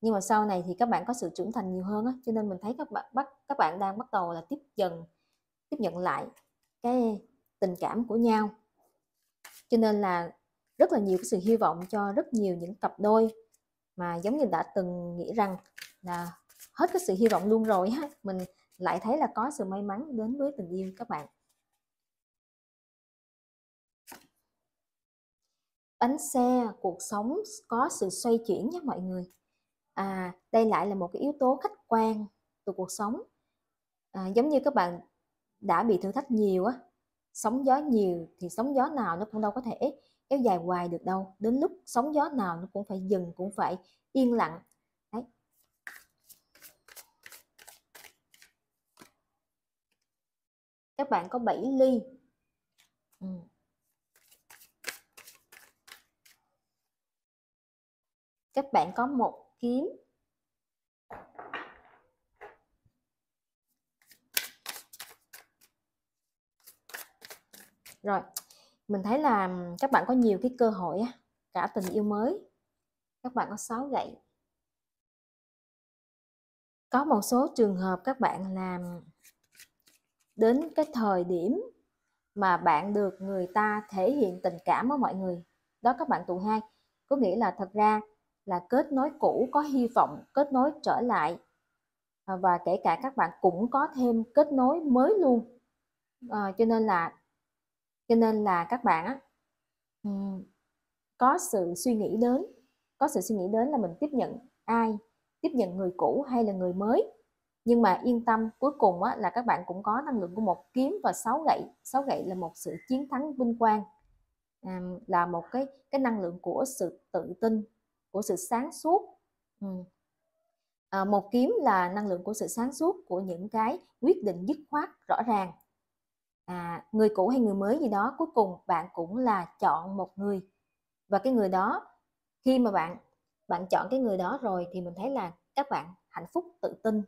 A: nhưng mà sau này thì các bạn có sự trưởng thành nhiều hơn á cho nên mình thấy các bạn bắt các bạn đang bắt đầu là tiếp dần tiếp nhận lại cái tình cảm của nhau cho nên là rất là nhiều cái sự hy vọng cho rất nhiều những cặp đôi mà giống như đã từng nghĩ rằng là hết cái sự hy vọng luôn rồi ha mình lại thấy là có sự may mắn đến với tình yêu các bạn bánh xe cuộc sống có sự xoay chuyển nhé mọi người à đây lại là một cái yếu tố khách quan từ cuộc sống à, giống như các bạn đã bị thử thách nhiều á sóng gió nhiều thì sóng gió nào nó cũng đâu có thể kéo dài hoài được đâu đến lúc sóng gió nào nó cũng phải dừng cũng phải yên lặng đấy các bạn có 7 ly ừ. các bạn có một kiếm rồi mình thấy là các bạn có nhiều cái cơ hội á cả tình yêu mới các bạn có sáu gậy có một số trường hợp các bạn làm đến cái thời điểm mà bạn được người ta thể hiện tình cảm với mọi người đó các bạn tụ hai có nghĩa là thật ra là kết nối cũ có hy vọng kết nối trở lại à, và kể cả các bạn cũng có thêm kết nối mới luôn à, cho nên là cho nên là các bạn á, có sự suy nghĩ đến có sự suy nghĩ đến là mình tiếp nhận ai tiếp nhận người cũ hay là người mới nhưng mà yên tâm cuối cùng á, là các bạn cũng có năng lượng của một kiếm và sáu gậy sáu gậy là một sự chiến thắng vinh quang là một cái cái năng lượng của sự tự tin của sự sáng suốt à, một kiếm là năng lượng của sự sáng suốt của những cái quyết định dứt khoát rõ ràng à, người cũ hay người mới gì đó cuối cùng bạn cũng là chọn một người và cái người đó khi mà bạn bạn chọn cái người đó rồi thì mình thấy là các bạn hạnh phúc tự tin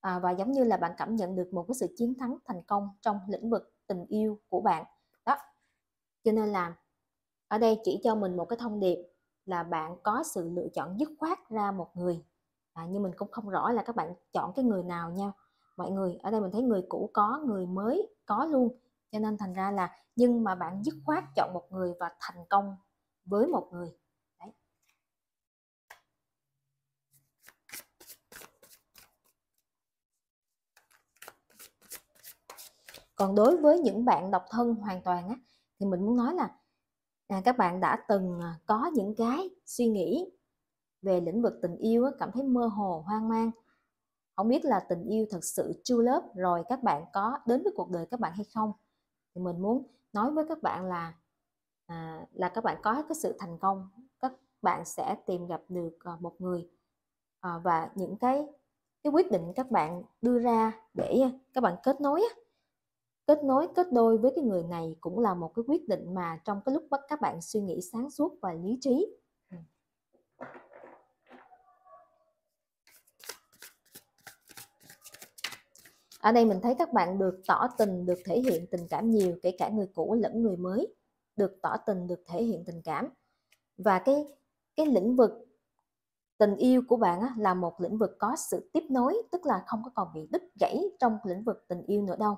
A: à, và giống như là bạn cảm nhận được một cái sự chiến thắng thành công trong lĩnh vực tình yêu của bạn đó cho nên là ở đây chỉ cho mình một cái thông điệp là bạn có sự lựa chọn dứt khoát ra một người à, nhưng mình cũng không rõ là các bạn chọn cái người nào nhau mọi người ở đây mình thấy người cũ có người mới có luôn cho nên thành ra là nhưng mà bạn dứt khoát chọn một người và thành công với một người Đấy. còn đối với những bạn độc thân hoàn toàn á thì mình muốn nói là à, các bạn đã từng à, có những cái suy nghĩ về lĩnh vực tình yêu cảm thấy mơ hồ hoang mang không biết là tình yêu thật sự chưa lớp rồi các bạn có đến với cuộc đời các bạn hay không thì mình muốn nói với các bạn là à, là các bạn có cái sự thành công các bạn sẽ tìm gặp được ờ, một người à, và những cái cái quyết định các bạn đưa ra để ờ, các bạn kết nối kết nối kết đôi với cái người này cũng là một cái quyết định mà trong cái lúc bắt các bạn suy nghĩ sáng suốt và lý trí ở đây mình thấy các bạn được tỏ tình được thể hiện tình cảm nhiều kể cả người cũ lẫn người mới được tỏ tình được thể hiện tình cảm và cái cái lĩnh vực tình yêu của bạn á, là một lĩnh vực có sự tiếp nối tức là không có còn bị đứt gãy trong lĩnh vực tình yêu nữa đâu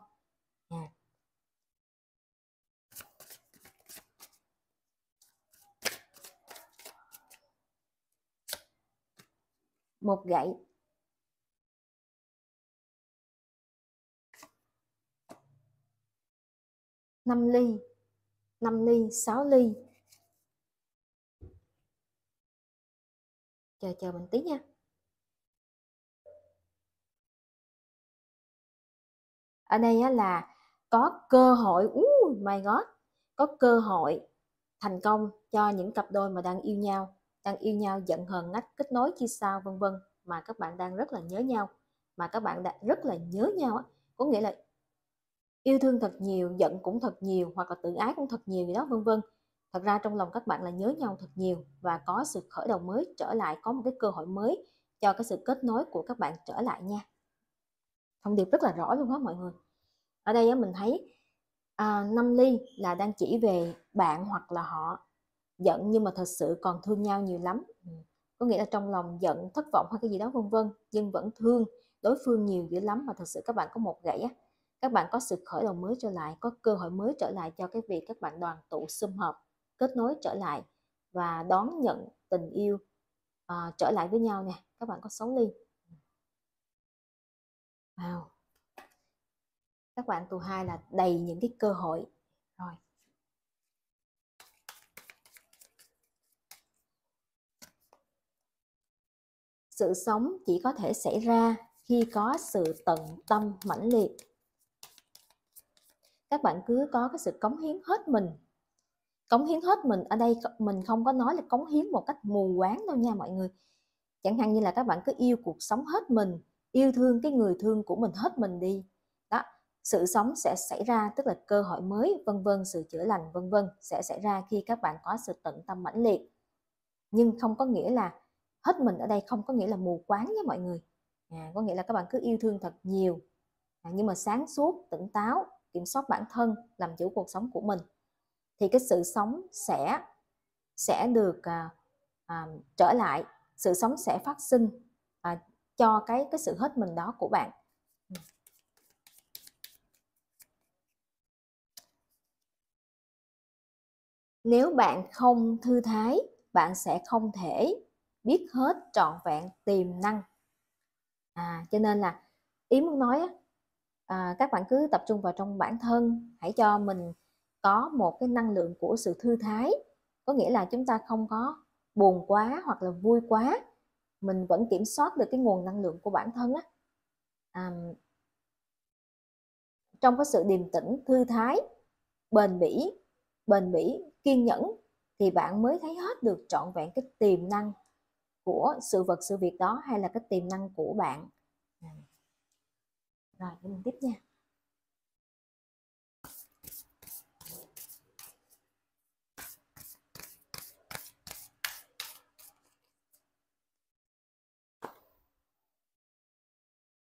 A: à. một gãy
B: 5 ly 5 ly 6 ly chờ chờ mình tí nha
A: ở đây á, là có cơ hội uh, my god có cơ hội thành công cho những cặp đôi mà đang yêu nhau đang yêu nhau giận hờn ngắt kết nối chia sao vân vân mà các bạn đang rất là nhớ nhau mà các bạn đã rất là nhớ nhau á có nghĩa là yêu thương thật nhiều giận cũng thật nhiều hoặc là tự ái cũng thật nhiều gì đó vân vân thật ra trong lòng các bạn là nhớ nhau thật nhiều và có sự khởi đầu mới trở lại có một cái cơ hội mới cho cái sự kết nối của các bạn trở lại nha thông điệp rất là rõ luôn đó mọi người ở đây mình thấy à, năm ly là đang chỉ về bạn hoặc là họ giận nhưng mà thật sự còn thương nhau nhiều lắm ừ, có nghĩa là trong lòng giận thất vọng hay cái gì đó vân vân nhưng vẫn thương đối phương nhiều dữ lắm mà thật sự các bạn có một gãy á các bạn có sự khởi đầu mới trở lại có cơ hội mới trở lại cho cái việc các bạn đoàn tụ sum hợp kết nối trở lại và đón nhận tình yêu à, trở lại với nhau nè các bạn có 6 ly wow các bạn tù hai là đầy những cái cơ hội rồi sự sống chỉ có thể xảy ra khi có sự tận tâm mãnh liệt các bạn cứ có cái sự cống hiến hết mình cống hiến hết mình ở đây mình không có nói là cống hiến một cách mù quáng đâu nha mọi người chẳng hạn như là các bạn cứ yêu cuộc sống hết mình yêu thương cái người thương của mình hết mình đi đó sự sống sẽ xảy ra tức là cơ hội mới vân vân sự chữa lành vân vân sẽ xảy ra khi các bạn có sự tận tâm mãnh liệt nhưng không có nghĩa là hết mình ở đây không có nghĩa là mù quáng nha mọi người à, có nghĩa là các bạn cứ yêu thương thật nhiều à, nhưng mà sáng suốt tỉnh táo kiểm soát bản thân làm chủ cuộc sống của mình thì cái sự sống sẽ sẽ được à, à, trở lại sự sống sẽ phát sinh à, cho cái cái sự hết mình đó của bạn ừ. nếu bạn không thư thái bạn sẽ không thể biết hết trọn vẹn tiềm năng à cho nên là ý muốn nói à, các bạn cứ tập trung vào trong bản thân hãy cho mình có một cái năng lượng của sự thư thái có nghĩa là chúng ta không có buồn quá hoặc là vui quá mình vẫn kiểm soát được cái nguồn năng lượng của bản thân á à, trong cái sự điềm tĩnh thư thái bền bỉ bền bỉ kiên nhẫn thì bạn mới thấy hết được trọn vẹn cái tiềm năng của sự vật sự việc đó hay là cái tiềm năng của bạn rồi mình tiếp nha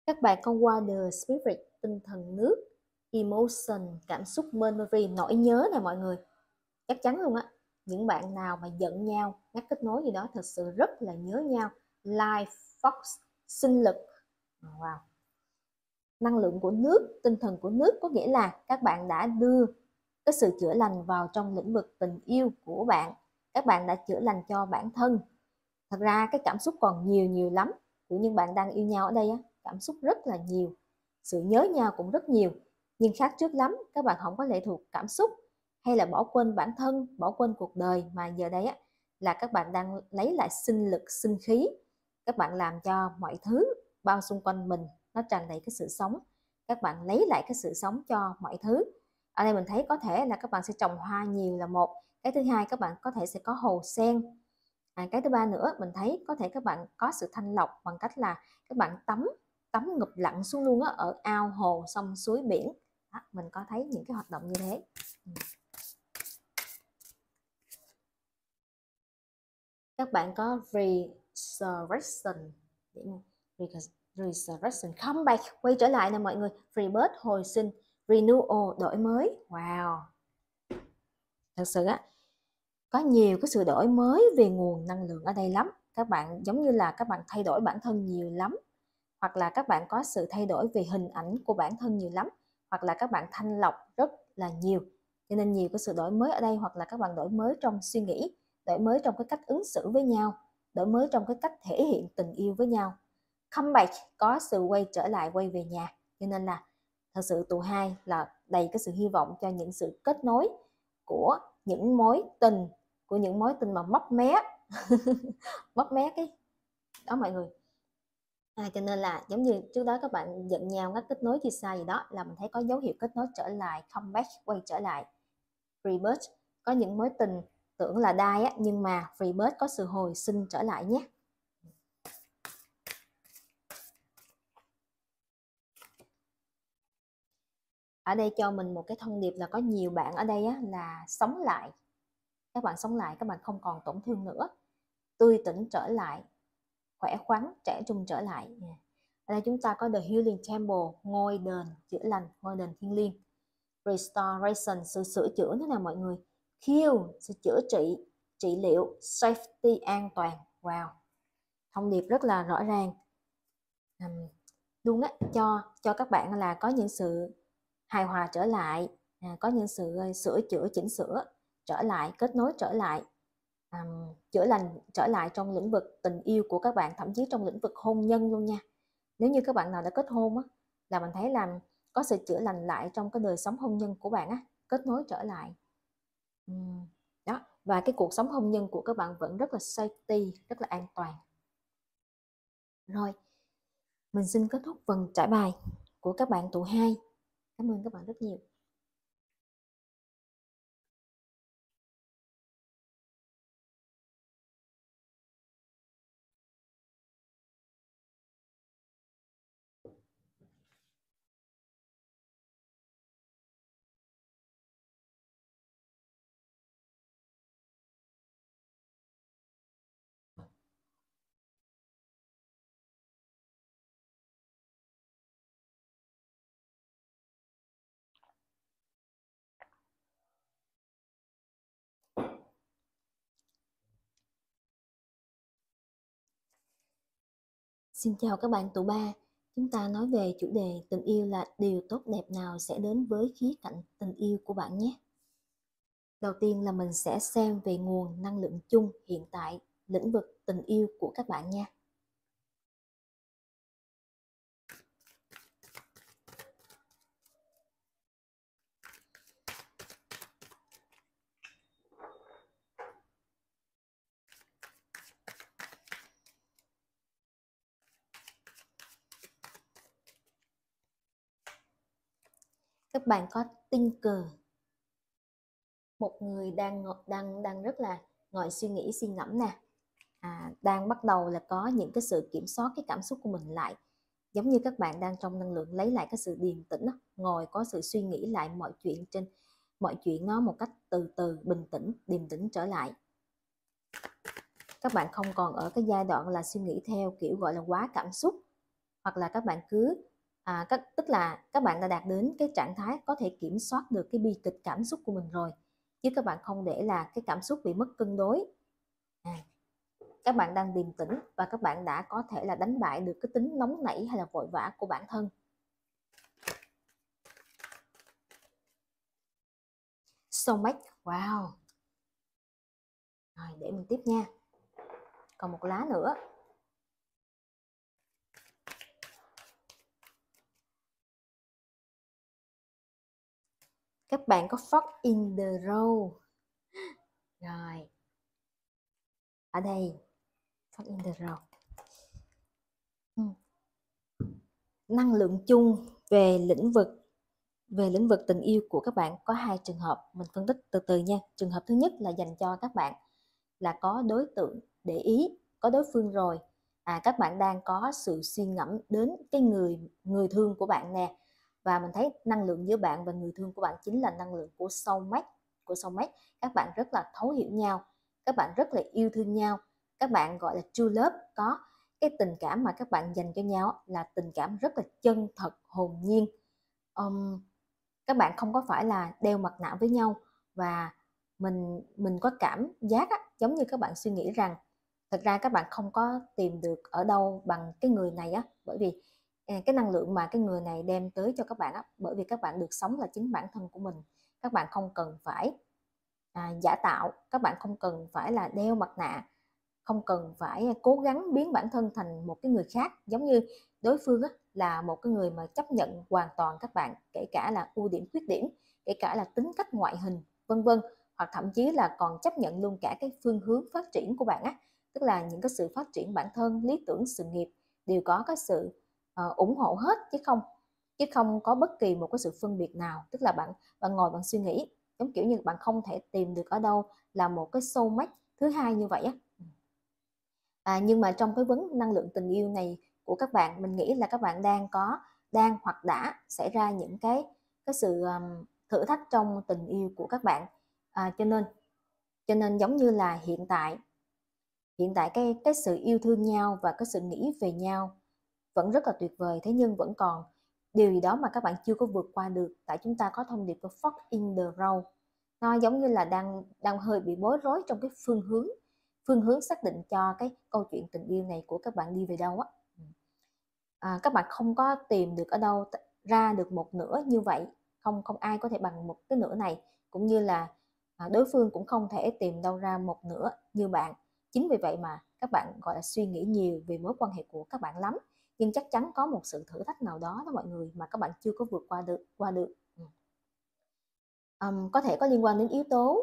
A: các bạn con qua the spirit tinh thần nước emotion cảm xúc memory nỗi nhớ này mọi người chắc chắn luôn á những bạn nào mà giận nhau ngắt kết nối gì đó thật sự rất là nhớ nhau life fox sinh lực wow năng lượng của nước tinh thần của nước có nghĩa là các bạn đã đưa cái sự chữa lành vào trong lĩnh vực tình yêu của bạn các bạn đã chữa lành cho bản thân thật ra cái cảm xúc còn nhiều nhiều lắm của những bạn đang yêu nhau ở đây á, cảm xúc rất là nhiều sự nhớ nhau cũng rất nhiều nhưng khác trước lắm các bạn không có lệ thuộc cảm xúc hay là bỏ quên bản thân bỏ quên cuộc đời mà giờ đây á, là các bạn đang lấy lại sinh lực sinh khí các bạn làm cho mọi thứ bao xung quanh mình nó tràn đầy cái sự sống các bạn lấy lại cái sự sống cho mọi thứ ở đây mình thấy có thể là các bạn sẽ trồng hoa nhiều là một cái thứ hai các bạn có thể sẽ có hồ sen à, cái thứ ba nữa mình thấy có thể các bạn có sự thanh lọc bằng cách là các bạn tắm tắm ngập lặn xuống luôn á ở ao hồ sông suối biển đó, mình có thấy những cái hoạt động như thế ừ. các bạn có resurrection resurrection come back quay trở lại nè mọi người rebirth hồi sinh renewal đổi mới wow thật sự á có nhiều cái sự đổi mới về nguồn năng lượng ở đây lắm các bạn giống như là các bạn thay đổi bản thân nhiều lắm hoặc là các bạn có sự thay đổi về hình ảnh của bản thân nhiều lắm hoặc là các bạn thanh lọc rất là nhiều cho nên nhiều cái sự đổi mới ở đây hoặc là các bạn đổi mới trong suy nghĩ đổi mới trong cái cách ứng xử với nhau đổi mới trong cái cách thể hiện tình yêu với nhau comeback có sự quay trở lại quay về nhà cho nên là thật sự tụ hai là đầy cái sự hy vọng cho những sự kết nối của những mối tình của những mối tình mà mấp mé [laughs] mấp mé cái đó mọi người à, cho nên là giống như trước đó các bạn giận nhau ngắt kết nối chia xa gì đó là mình thấy có dấu hiệu kết nối trở lại comeback quay trở lại rebirth có những mối tình tưởng là đai á, nhưng mà rebirth có sự hồi sinh trở lại nhé ở đây cho mình một cái thông điệp là có nhiều bạn ở đây á, là sống lại các bạn sống lại các bạn không còn tổn thương nữa tươi tỉnh trở lại khỏe khoắn trẻ trung trở lại ở đây chúng ta có The Healing Temple ngôi đền chữa lành ngôi đền thiên liêng restoration sự sửa chữa thế nào mọi người heal sự chữa trị trị liệu safety an toàn wow thông điệp rất là rõ ràng luôn á cho cho các bạn là có những sự hài hòa trở lại à, có những sự à, sửa chữa chỉnh sửa trở lại kết nối trở lại à, chữa lành trở lại trong lĩnh vực tình yêu của các bạn thậm chí trong lĩnh vực hôn nhân luôn nha nếu như các bạn nào đã kết hôn á, là mình thấy là có sự chữa lành lại trong cái đời sống hôn nhân của bạn á kết nối trở lại đó và cái cuộc sống hôn nhân của các bạn vẫn rất là safety rất là an toàn rồi mình xin kết thúc phần trả bài của các bạn tụ hai Cảm ơn các bạn rất nhiều. Xin chào các bạn tụ ba, chúng ta nói về chủ đề tình yêu là điều tốt đẹp nào sẽ đến với khía cạnh tình yêu của bạn nhé. Đầu tiên là mình sẽ xem về nguồn năng lượng chung hiện
B: tại lĩnh vực tình yêu của các bạn nha.
A: bạn có tinh cờ một người đang đang đang rất là ngồi suy nghĩ suy ngẫm nè à, đang bắt đầu là có những cái sự kiểm soát cái cảm xúc của mình lại giống như các bạn đang trong năng lượng lấy lại cái sự điềm tĩnh đó. ngồi có sự suy nghĩ lại mọi chuyện trên mọi chuyện nó một cách từ từ bình tĩnh điềm tĩnh trở lại các bạn không còn ở cái giai đoạn là suy nghĩ theo kiểu gọi là quá cảm xúc hoặc là các bạn cứ à, các, tức là các bạn đã đạt đến cái trạng thái có thể kiểm soát được cái bi kịch cảm xúc của mình rồi chứ các bạn không để là cái cảm xúc bị mất cân đối à, các bạn đang điềm tĩnh và các bạn đã có thể là đánh bại được cái tính nóng nảy hay là vội vã của bản thân
B: soulmate wow rồi để mình tiếp nha còn một lá nữa các bạn
A: có fuck in the row rồi ở đây fuck in the row ừ. năng lượng chung về lĩnh vực về lĩnh vực tình yêu của các bạn có hai trường hợp mình phân tích từ từ nha trường hợp thứ nhất là dành cho các bạn là có đối tượng để ý có đối phương rồi à các bạn đang có sự suy ngẫm đến cái người người thương của bạn nè và mình thấy năng lượng giữa bạn và người thương của bạn chính là năng lượng của soulmate của soulmate các bạn rất là thấu hiểu nhau các bạn rất là yêu thương nhau các bạn gọi là true love có cái tình cảm mà các bạn dành cho nhau là tình cảm rất là chân thật hồn nhiên um, các bạn không có phải là đeo mặt nạ với nhau và mình mình có cảm giác á, giống như các bạn suy nghĩ rằng thật ra các bạn không có tìm được ở đâu bằng cái người này á bởi vì À, cái năng lượng mà cái người này đem tới cho các bạn á bởi vì các bạn được sống là chính bản thân của mình các bạn không cần phải à, giả tạo các bạn không cần phải là đeo mặt nạ không cần phải cố gắng biến bản thân thành một cái người khác giống như đối phương á, là một cái người mà chấp nhận hoàn toàn các bạn kể cả là ưu điểm khuyết điểm kể cả là tính cách ngoại hình vân vân hoặc thậm chí là còn chấp nhận luôn cả cái phương hướng phát triển của bạn á tức là những cái sự phát triển bản thân lý tưởng sự nghiệp đều có cái sự Ờ, ủng hộ hết chứ không chứ không có bất kỳ một cái sự phân biệt nào tức là bạn bạn ngồi bạn suy nghĩ giống kiểu như bạn không thể tìm được ở đâu là một cái soulmate thứ hai như vậy á à, nhưng mà trong cái vấn năng lượng tình yêu này của các bạn mình nghĩ là các bạn đang có đang hoặc đã xảy ra những cái cái sự um, thử thách trong tình yêu của các bạn à, cho nên cho nên giống như là hiện tại hiện tại cái cái sự yêu thương nhau và cái sự nghĩ về nhau vẫn rất là tuyệt vời thế nhưng vẫn còn điều gì đó mà các bạn chưa có vượt qua được tại chúng ta có thông điệp của fuck in the row nó giống như là đang đang hơi bị bối rối trong cái phương hướng phương hướng xác định cho cái câu chuyện tình yêu này của các bạn đi về đâu á à, các bạn không có tìm được ở đâu ra được một nửa như vậy không không ai có thể bằng một cái nửa này cũng như là à, đối phương cũng không thể tìm đâu ra một nửa như bạn chính vì vậy mà các bạn gọi là suy nghĩ nhiều về mối quan hệ của các bạn lắm nhưng chắc chắn có một sự thử thách nào đó đó mọi người mà các bạn chưa có vượt qua được qua được um, có thể có liên quan đến yếu tố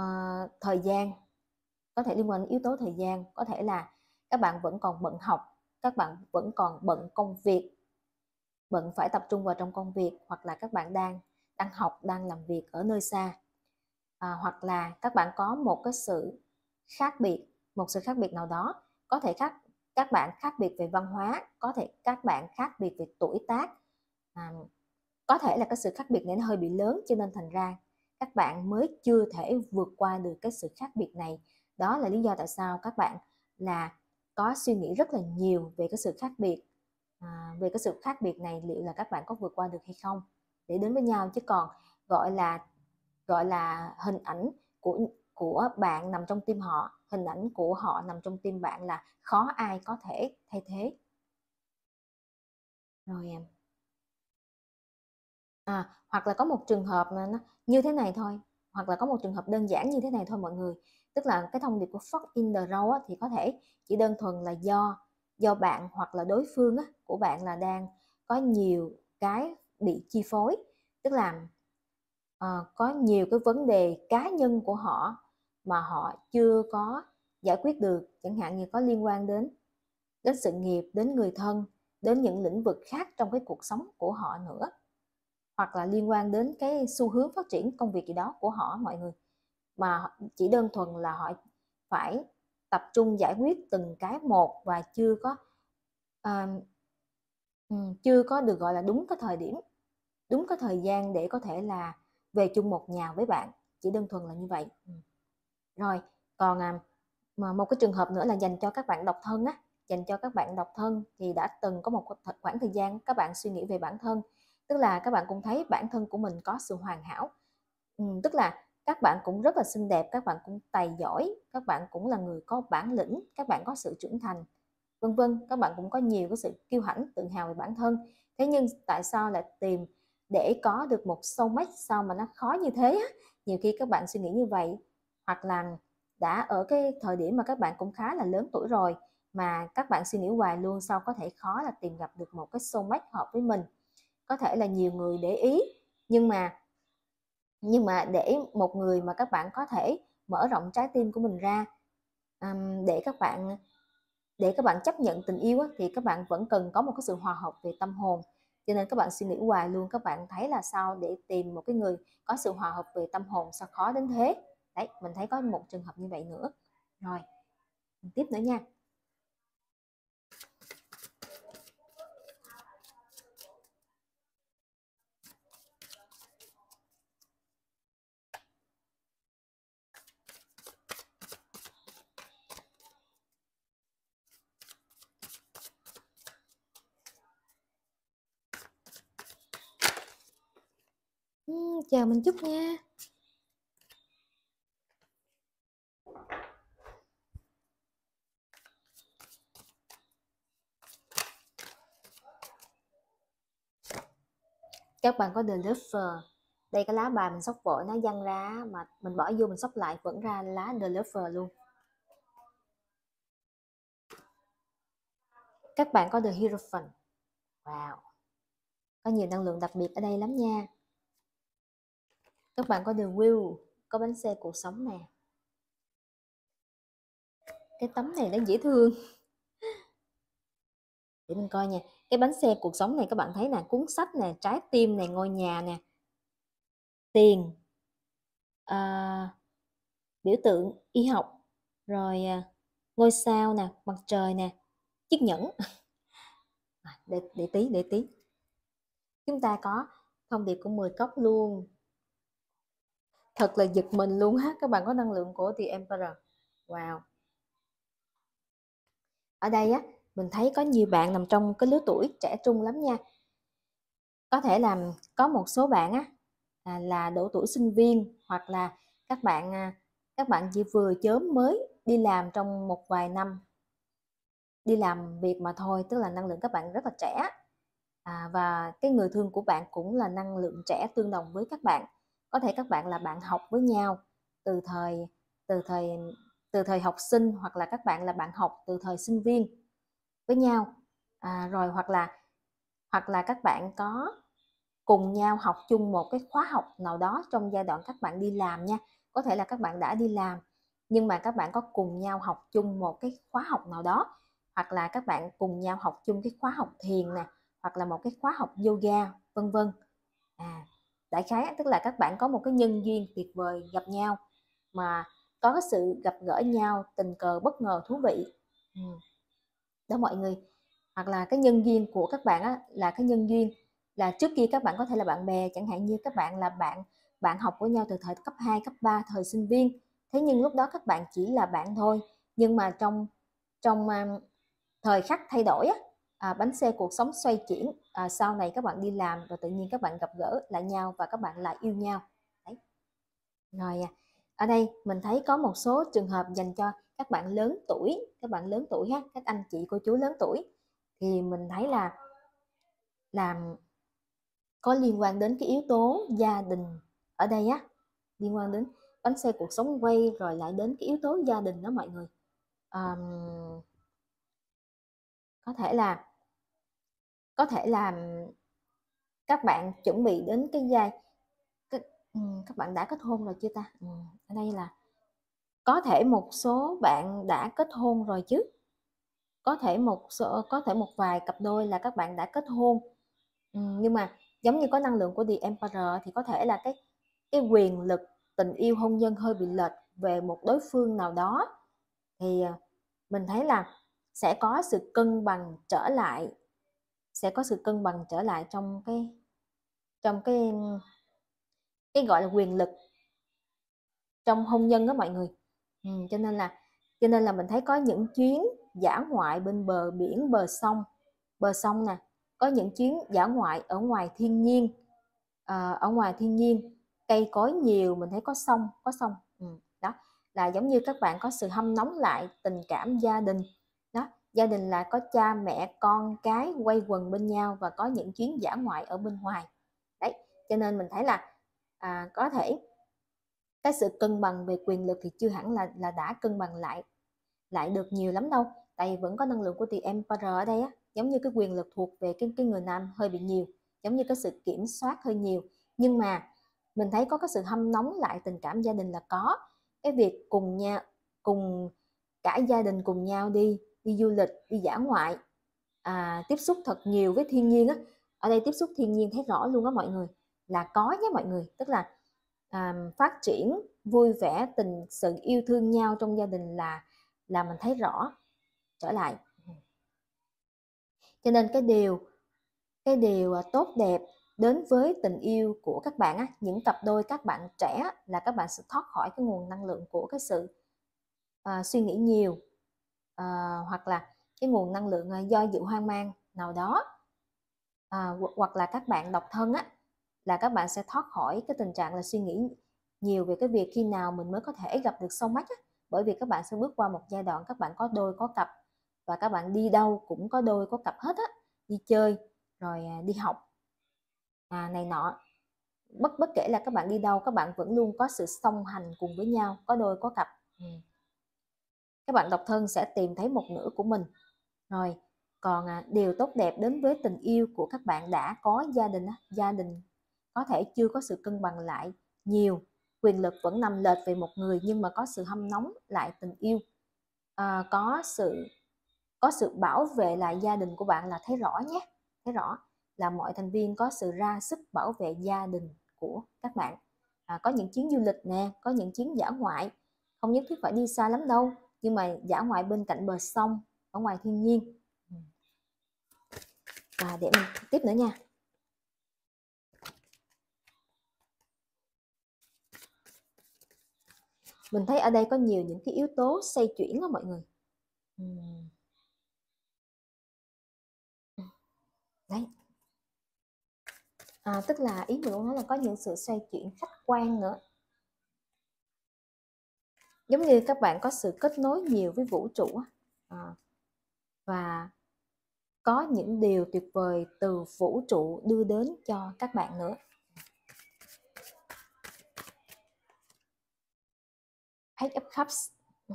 A: uh, thời gian có thể liên quan đến yếu tố thời gian có thể là các bạn vẫn còn bận học các bạn vẫn còn bận công việc bận phải tập trung vào trong công việc hoặc là các bạn đang đang học đang làm việc ở nơi xa à, hoặc là các bạn có một cái sự khác biệt một sự khác biệt nào đó có thể khác các bạn khác biệt về văn hóa có thể các bạn khác biệt về tuổi tác à, có thể là cái sự khác biệt nên hơi bị lớn cho nên thành ra các bạn mới chưa thể vượt qua được cái sự khác biệt này đó là lý do tại sao các bạn là có suy nghĩ rất là nhiều về cái sự khác biệt à, về cái sự khác biệt này liệu là các bạn có vượt qua được hay không để đến với nhau chứ còn gọi là gọi là hình ảnh của của bạn nằm trong tim họ hình ảnh của họ nằm trong tim bạn là khó ai có thể thay thế rồi em à. à, hoặc là có một trường hợp mà nó như thế này thôi hoặc là có một trường hợp đơn giản như thế này thôi mọi người tức là cái thông điệp của fuck in the row thì có thể chỉ đơn thuần là do do bạn hoặc là đối phương á, của bạn là đang có nhiều cái bị chi phối tức là uh, có nhiều cái vấn đề cá nhân của họ mà họ chưa có giải quyết được chẳng hạn như có liên quan đến đến sự nghiệp đến người thân đến những lĩnh vực khác trong cái cuộc sống của họ nữa hoặc là liên quan đến cái xu hướng phát triển công việc gì đó của họ mọi người mà chỉ đơn thuần là họ phải tập trung giải quyết từng cái một và chưa có uh, chưa có được gọi là đúng cái thời điểm đúng cái thời gian để có thể là về chung một nhà với bạn chỉ đơn thuần là như vậy rồi còn à, mà một cái trường hợp nữa là dành cho các bạn độc thân á dành cho các bạn độc thân thì đã từng có một khoảng thời gian các bạn suy nghĩ về bản thân tức là các bạn cũng thấy bản thân của mình có sự hoàn hảo ừ, tức là các bạn cũng rất là xinh đẹp các bạn cũng tài giỏi các bạn cũng là người có bản lĩnh các bạn có sự trưởng thành vân vân các bạn cũng có nhiều cái sự kiêu hãnh tự hào về bản thân thế nhưng tại sao lại tìm để có được một soulmate sao mà nó khó như thế nhiều khi các bạn suy nghĩ như vậy hoặc là đã ở cái thời điểm mà các bạn cũng khá là lớn tuổi rồi mà các bạn suy nghĩ hoài luôn sau có thể khó là tìm gặp được một cái soulmate hợp với mình có thể là nhiều người để ý nhưng mà nhưng mà để một người mà các bạn có thể mở rộng trái tim của mình ra um, để các bạn để các bạn chấp nhận tình yêu thì các bạn vẫn cần có một cái sự hòa hợp về tâm hồn cho nên các bạn suy nghĩ hoài luôn các bạn thấy là sao để tìm một cái người có sự hòa hợp về tâm hồn sao khó đến thế đấy mình thấy có một trường hợp như vậy nữa rồi tiếp nữa nha
B: chờ mình chút nha
A: các bạn có đường deliver đây cái lá bài mình sóc vội nó văng ra mà mình bỏ vô mình sóc lại vẫn ra lá deliver luôn các bạn có the hierophant wow có nhiều năng lượng đặc biệt ở đây lắm nha các bạn có the wheel có bánh xe cuộc sống nè cái tấm này nó dễ thương [laughs] để mình coi nha cái bánh xe cuộc sống này các bạn thấy nè cuốn sách nè trái tim này ngôi nhà nè tiền à, biểu tượng y học rồi à, ngôi sao nè mặt trời nè chiếc nhẫn [laughs] để, để tí để tí chúng ta có thông điệp của 10 cốc luôn thật là giật mình luôn ha các bạn có năng lượng của The Emperor wow ở đây á mình thấy có nhiều bạn nằm trong cái lứa tuổi trẻ trung lắm nha có thể là có một số bạn á là, là độ tuổi sinh viên hoặc là các bạn à, các bạn chỉ vừa chớm mới đi làm trong một vài năm đi làm việc mà thôi tức là năng lượng các bạn rất là trẻ à, và cái người thương của bạn cũng là năng lượng trẻ tương đồng với các bạn có thể các bạn là bạn học với nhau từ thời từ thời từ thời học sinh hoặc là các bạn là bạn học từ thời sinh viên với nhau à, rồi hoặc là hoặc là các bạn có cùng nhau học chung một cái khóa học nào đó trong giai đoạn các bạn đi làm nha có thể là các bạn đã đi làm nhưng mà các bạn có cùng nhau học chung một cái khóa học nào đó hoặc là các bạn cùng nhau học chung cái khóa học thiền nè hoặc là một cái khóa học yoga vân vân à đại khái tức là các bạn có một cái nhân duyên tuyệt vời gặp nhau mà có sự gặp gỡ nhau tình cờ bất ngờ thú vị ừ đó mọi người hoặc là cái nhân duyên của các bạn á, là cái nhân duyên là trước kia các bạn có thể là bạn bè chẳng hạn như các bạn là bạn bạn học với nhau từ thời cấp 2, cấp 3, thời sinh viên thế nhưng lúc đó các bạn chỉ là bạn thôi nhưng mà trong trong um, thời khắc thay đổi á, à, bánh xe cuộc sống xoay chuyển à, sau này các bạn đi làm rồi tự nhiên các bạn gặp gỡ lại nhau và các bạn lại yêu nhau Đấy. rồi à, ở đây mình thấy có một số trường hợp dành cho các bạn lớn tuổi các bạn lớn tuổi ha các anh chị cô chú lớn tuổi thì mình thấy là làm có liên quan đến cái yếu tố gia đình ở đây á liên quan đến bánh xe cuộc sống quay rồi lại đến cái yếu tố gia đình đó mọi người um, có thể là có thể là các bạn chuẩn bị đến cái giai các, um, các bạn đã kết hôn rồi chưa ta um, ở đây là có thể một số bạn đã kết hôn rồi chứ có thể một số có thể một vài cặp đôi là các bạn đã kết hôn nhưng mà giống như có năng lượng của The Emperor thì có thể là cái cái quyền lực tình yêu hôn nhân hơi bị lệch về một đối phương nào đó thì ờ, mình thấy là sẽ có sự cân bằng trở lại sẽ có sự cân bằng trở lại trong cái trong cái cái gọi là quyền lực trong hôn nhân đó mọi người cho nên là cho nên là mình thấy có những chuyến giả ngoại bên bờ biển bờ sông bờ sông nè có những chuyến giả ngoại ở ngoài thiên nhiên à, ở ngoài thiên nhiên cây cối nhiều mình thấy có sông có sông ừ, đó là giống như các bạn có sự hâm nóng lại tình cảm gia đình đó gia đình là có cha mẹ con cái quay quần bên nhau và có những chuyến giả ngoại ở bên ngoài đấy cho nên mình thấy là à, có thể cái sự cân bằng về quyền lực thì chưa hẳn là là đã cân bằng lại lại được nhiều lắm đâu tại vì vẫn có năng lượng của the emperor ở đây á giống như cái quyền lực thuộc về cái cái người nam hơi bị nhiều giống như cái sự kiểm soát hơi nhiều nhưng mà mình thấy có cái sự hâm nóng lại tình cảm gia đình là có cái việc cùng nha cùng cả gia đình cùng nhau đi đi du lịch đi dã ngoại à, tiếp xúc thật nhiều với thiên nhiên á ở đây tiếp xúc thiên nhiên thấy rõ luôn á mọi người là có nhé mọi người tức là um, phát triển vui vẻ tình sự yêu thương nhau trong gia đình là là mình thấy rõ trở lại cho nên cái điều cái điều à, tốt đẹp đến với tình yêu của các bạn á, những cặp đôi các bạn trẻ là các bạn sẽ thoát khỏi cái nguồn năng lượng của cái sự uh, suy nghĩ nhiều uh, hoặc là cái nguồn năng lượng do dịu hoang mang nào đó uh, hoặc là các bạn độc thân á, là các bạn sẽ thoát khỏi cái tình trạng là suy nghĩ nhiều về cái việc khi nào mình mới có thể gặp được sâu mắt á. bởi vì các bạn sẽ bước qua một giai đoạn các bạn có đôi có cặp và các bạn đi đâu cũng có đôi có cặp hết á đi chơi rồi à, đi học à, này nọ bất bất kể là các bạn đi đâu các bạn vẫn luôn có sự song hành cùng với nhau có đôi có cặp ừ. các bạn độc thân sẽ tìm thấy một nửa của mình rồi còn à, điều tốt đẹp đến với tình yêu của các bạn đã có gia đình gia đình có thể chưa có sự cân bằng lại nhiều quyền lực vẫn nằm lệch về một người nhưng mà có sự hâm nóng lại tình yêu à, có sự có sự bảo vệ lại gia đình của bạn là thấy rõ nhé thấy rõ là mọi thành viên có sự ra sức bảo vệ gia đình của các bạn à, có những chuyến du lịch nè có những chuyến dã ngoại không nhất thiết phải đi xa lắm đâu nhưng mà dã ngoại bên cạnh bờ sông ở ngoài thiên nhiên ừ. và để mình tiếp nữa nha mình thấy ở đây có nhiều những cái yếu tố xoay chuyển đó mọi người đấy à, tức là ý mình muốn nói là có những sự xoay chuyển khách quan nữa giống như các bạn có sự kết nối nhiều với vũ trụ à, và có những điều tuyệt vời từ vũ trụ đưa đến cho các bạn nữa Eight of Cups. Ừ.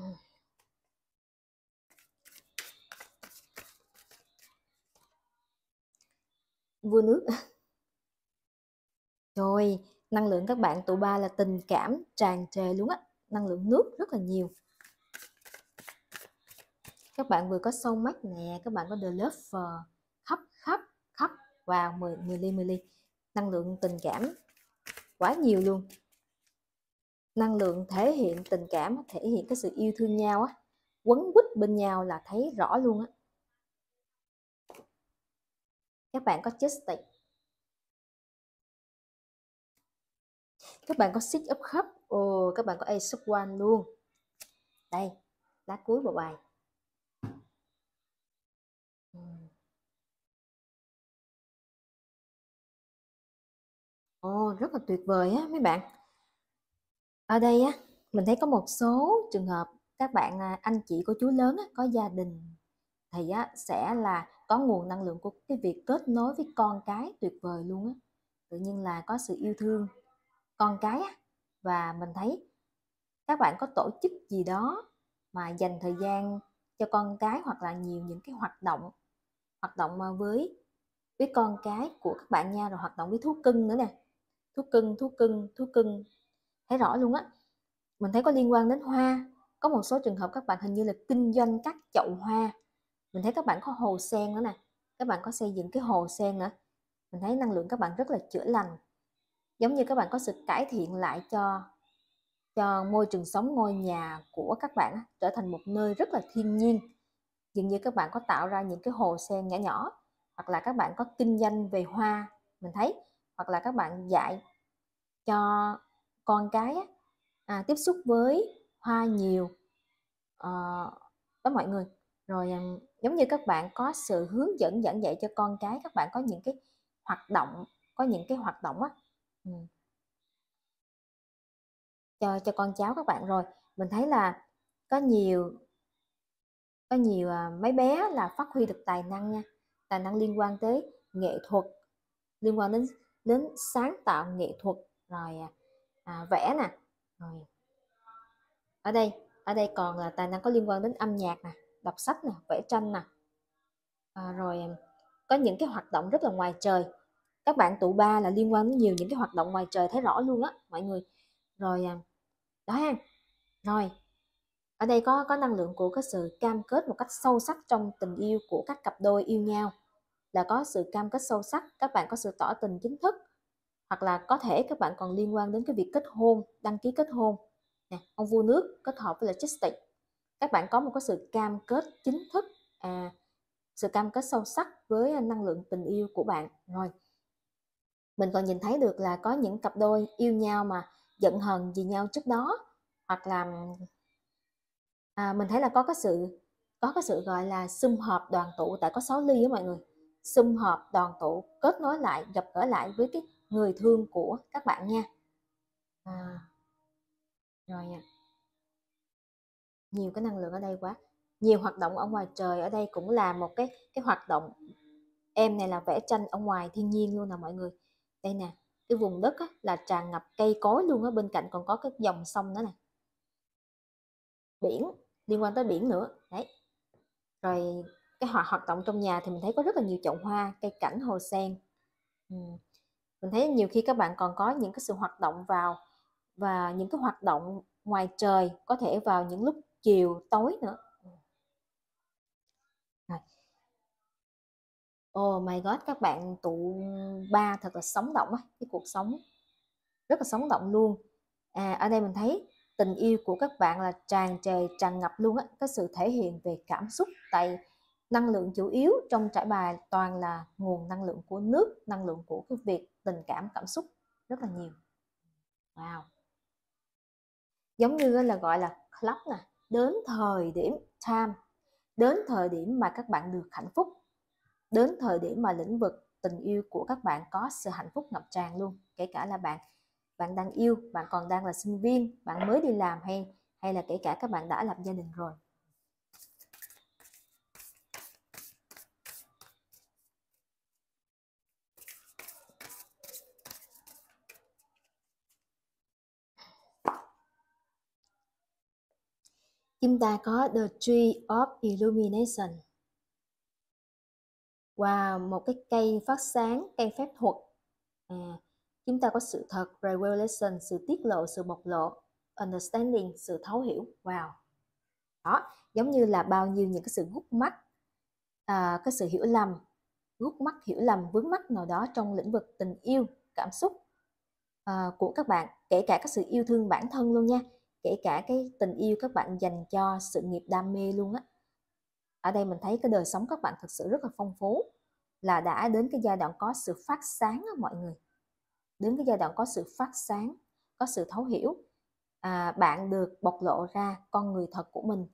A: Vua nước. [laughs] Rồi, năng lượng các bạn tụ ba là tình cảm tràn trề luôn á. Năng lượng nước rất là nhiều. Các bạn vừa có sâu mắt nè, các bạn có The Lover, khắp khắp khắp, vào 10, mười ly mười ly. Năng lượng tình cảm quá nhiều luôn năng lượng thể hiện tình cảm thể hiện cái sự yêu thương nhau á quấn quýt bên nhau là thấy rõ luôn á
B: các bạn có justice các bạn có sit up khắp ồ các bạn có a of one luôn đây lá cuối bộ bài Ồ, oh, rất là tuyệt vời á mấy bạn
A: ở đây á, mình thấy có một số trường hợp các bạn à, anh chị cô chú lớn á, có gia đình thì á, sẽ là có nguồn năng lượng của cái việc kết nối với con cái tuyệt vời luôn á. Tự nhiên là có sự yêu thương con cái á. Và mình thấy các bạn có tổ chức gì đó mà dành thời gian cho con cái hoặc là nhiều những cái hoạt động hoạt động à, với với con cái của các bạn nha rồi hoạt động với thú cưng nữa nè thú cưng thú cưng thú cưng thấy rõ luôn á mình thấy có liên quan đến hoa có một số trường hợp các bạn hình như là kinh doanh các chậu hoa mình thấy các bạn có hồ sen nữa nè các bạn có xây dựng cái hồ sen nữa mình thấy năng lượng các bạn rất là chữa lành giống như các bạn có sự cải thiện lại cho cho môi trường sống ngôi nhà của các bạn trở thành một nơi rất là thiên nhiên dường như các bạn có tạo ra những cái hồ sen nhỏ nhỏ hoặc là các bạn có kinh doanh về hoa mình thấy hoặc là các bạn dạy cho con cái à, tiếp xúc với hoa nhiều à, ờ, đó mọi người rồi à, giống như các bạn có sự hướng dẫn dẫn dạy cho con cái các bạn có những cái hoạt động có những cái hoạt động á ừ. cho cho con cháu các bạn rồi mình thấy là có nhiều có nhiều à, mấy bé là phát huy được tài năng nha tài năng liên quan tới nghệ thuật liên quan đến đến sáng tạo nghệ thuật rồi à, à, vẽ nè rồi ở đây ở đây còn là tài năng có liên quan đến âm nhạc nè đọc sách nè vẽ tranh nè à, rồi à, có những cái hoạt động rất là ngoài trời các bạn tụ ba là liên quan đến nhiều những cái hoạt động ngoài trời thấy rõ luôn á mọi người rồi à, đó ha rồi ở đây có có năng lượng của cái sự cam kết một cách sâu sắc trong tình yêu của các cặp đôi yêu nhau là có sự cam kết sâu sắc các bạn có sự tỏ tình chính thức hoặc là có thể các bạn còn liên quan đến cái việc kết hôn đăng ký kết hôn nè, ông vua nước kết hợp với là logistics các bạn có một cái sự cam kết chính thức à, sự cam kết sâu sắc với năng lượng tình yêu của bạn rồi mình còn nhìn thấy được là có những cặp đôi yêu nhau mà giận hờn vì nhau trước đó hoặc là à, mình thấy là có cái sự có cái sự gọi là xung hợp đoàn tụ tại có 6 ly đó mọi người xung hợp đoàn tụ kết nối lại gặp gỡ lại với cái người thương của các bạn nha à, rồi nha nhiều cái năng lượng ở đây quá nhiều hoạt động ở ngoài trời ở đây cũng là một cái cái hoạt động em này là vẽ tranh ở ngoài thiên nhiên luôn nè mọi người đây nè cái vùng đất á, là tràn ngập cây cối luôn á bên cạnh còn có cái dòng sông nữa nè biển liên quan tới biển nữa đấy rồi cái hoạt hoạt động trong nhà thì mình thấy có rất là nhiều chậu hoa cây cảnh hồ sen ừ mình thấy nhiều khi các bạn còn có những cái sự hoạt động vào và những cái hoạt động ngoài trời có thể vào những lúc chiều tối nữa Oh my god, các bạn tụ ba thật là sống động á, cái cuộc sống rất là sống động luôn. À, ở đây mình thấy tình yêu của các bạn là tràn trề, tràn ngập luôn á, cái sự thể hiện về cảm xúc tại năng lượng chủ yếu trong trải bài toàn là nguồn năng lượng của nước, năng lượng của cái việc tình cảm cảm xúc rất là nhiều wow giống như là gọi là clock nè đến thời điểm time đến thời điểm mà các bạn được hạnh phúc đến thời điểm mà lĩnh vực tình yêu của các bạn có sự hạnh phúc ngập tràn luôn kể cả là bạn bạn đang yêu bạn còn đang là sinh viên bạn mới đi làm hay hay là kể cả các bạn đã lập gia đình rồi
B: Chúng ta có The
A: Tree of Illumination. Và wow, một cái cây phát sáng, cây phép thuật. À, chúng ta có sự thật, revelation, sự tiết lộ, sự bộc lộ, understanding, sự thấu hiểu. Wow. Đó, giống như là bao nhiêu những cái sự gút mắt, à, cái sự hiểu lầm, gút mắt, hiểu lầm, vướng mắt nào đó trong lĩnh vực tình yêu, cảm xúc à, của các bạn, kể cả các sự yêu thương bản thân luôn nha kể cả cái tình yêu các bạn dành cho sự nghiệp đam mê luôn á ở đây mình thấy cái đời sống các bạn thực sự rất là phong phú là đã đến cái giai đoạn có sự phát sáng á mọi người đến cái giai đoạn có sự phát sáng có sự thấu hiểu à, bạn được bộc lộ ra con người thật của mình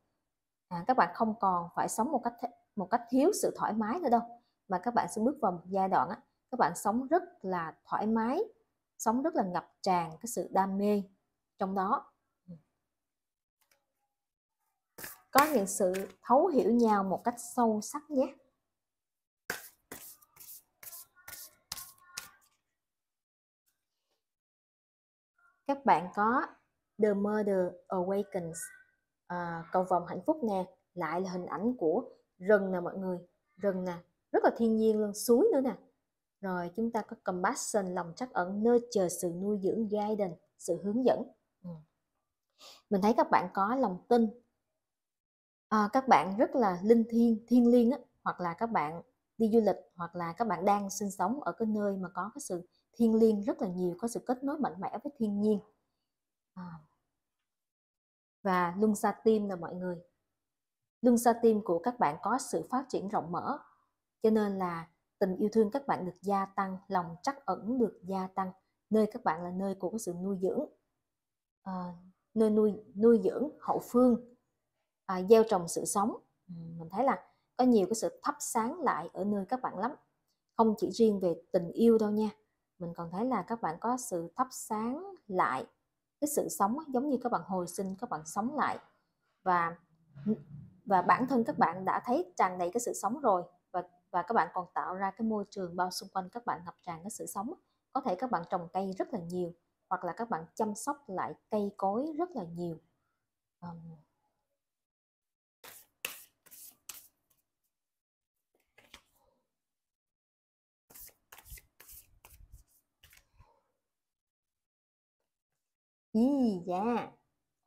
A: à, các bạn không còn phải sống một cách một cách thiếu sự thoải mái nữa đâu mà các bạn sẽ bước vào một giai đoạn á, các bạn sống rất là thoải mái sống rất là ngập tràn cái sự đam mê trong đó có những sự thấu hiểu nhau một cách sâu sắc nhé các bạn có The Murder Awakens à, cầu vòng hạnh phúc nè lại là hình ảnh của rừng nè mọi người rừng nè rất là thiên nhiên luôn suối nữa nè rồi chúng ta có compassion lòng trắc ẩn nơi chờ sự nuôi dưỡng guidance sự hướng dẫn ừ. mình thấy các bạn có lòng tin Ờ, các bạn rất là linh thiêng thiên liêng á, hoặc là các bạn đi du lịch hoặc là các bạn đang sinh sống ở cái nơi mà có cái sự thiên liêng rất là nhiều có sự kết nối mạnh mẽ với thiên nhiên à. và luân xa tim là mọi người luân xa tim của các bạn có sự phát triển rộng mở cho nên là tình yêu thương các bạn được gia tăng lòng trắc ẩn được gia tăng nơi các bạn là nơi của sự nuôi dưỡng à, nơi nuôi nuôi dưỡng hậu phương à, gieo trồng sự sống mình thấy là có nhiều cái sự thắp sáng lại ở nơi các bạn lắm không chỉ riêng về tình yêu đâu nha mình còn thấy là các bạn có sự thắp sáng lại cái sự sống giống như các bạn hồi sinh các bạn sống lại và và bản thân các bạn đã thấy tràn đầy cái sự sống rồi và và các bạn còn tạo ra cái môi trường bao xung quanh các bạn ngập tràn cái sự sống có thể các bạn trồng cây rất là nhiều hoặc là các bạn chăm sóc lại cây cối rất là nhiều yeah,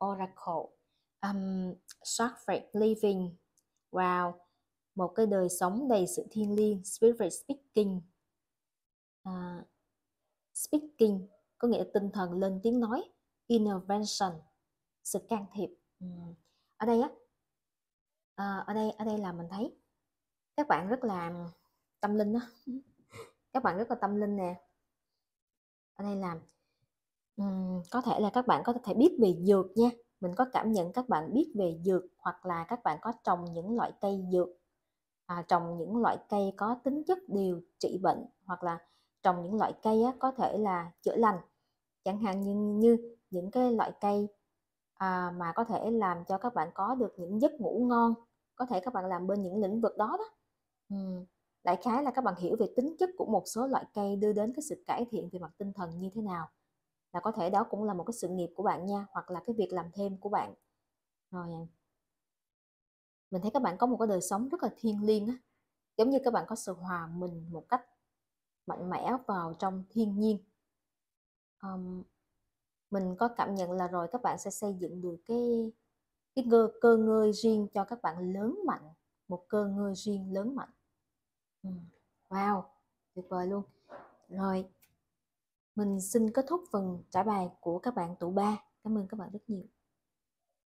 A: Oracle, um, Sacred Living, wow, một cái đời sống đầy sự thiêng liêng, Spirit Speaking, uh, Speaking có nghĩa tinh thần lên tiếng nói, Intervention, sự can thiệp. Um, ở đây á, uh, ở đây ở đây là mình thấy các bạn rất là tâm linh đó, [laughs] các bạn rất là tâm linh nè. Ở đây làm có thể là các bạn có thể biết về dược nha, mình có cảm nhận các bạn biết về dược hoặc là các bạn có trồng những loại cây dược, à, trồng những loại cây có tính chất điều trị bệnh hoặc là trồng những loại cây á, có thể là chữa lành, chẳng hạn như như những cái loại cây à, mà có thể làm cho các bạn có được những giấc ngủ ngon, có thể các bạn làm bên những lĩnh vực đó đó. Ừm, đại khái là các bạn hiểu về tính chất của một số loại cây đưa đến cái sự cải thiện về mặt tinh thần như thế nào là có thể đó cũng là một cái sự nghiệp của bạn nha hoặc là cái việc làm thêm của bạn rồi à, mình thấy các bạn có một cái đời sống rất là thiêng liêng á giống như các bạn có sự hòa mình một cách mạnh mẽ vào trong thiên nhiên um, mình có cảm nhận là rồi các bạn sẽ xây dựng được cái cái cơ, cơ ngơi riêng cho các bạn lớn mạnh một cơ ngơi riêng lớn mạnh wow tuyệt vời luôn rồi mình xin kết thúc phần trả bài của các
B: bạn tụ 3 cảm ơn các bạn rất nhiều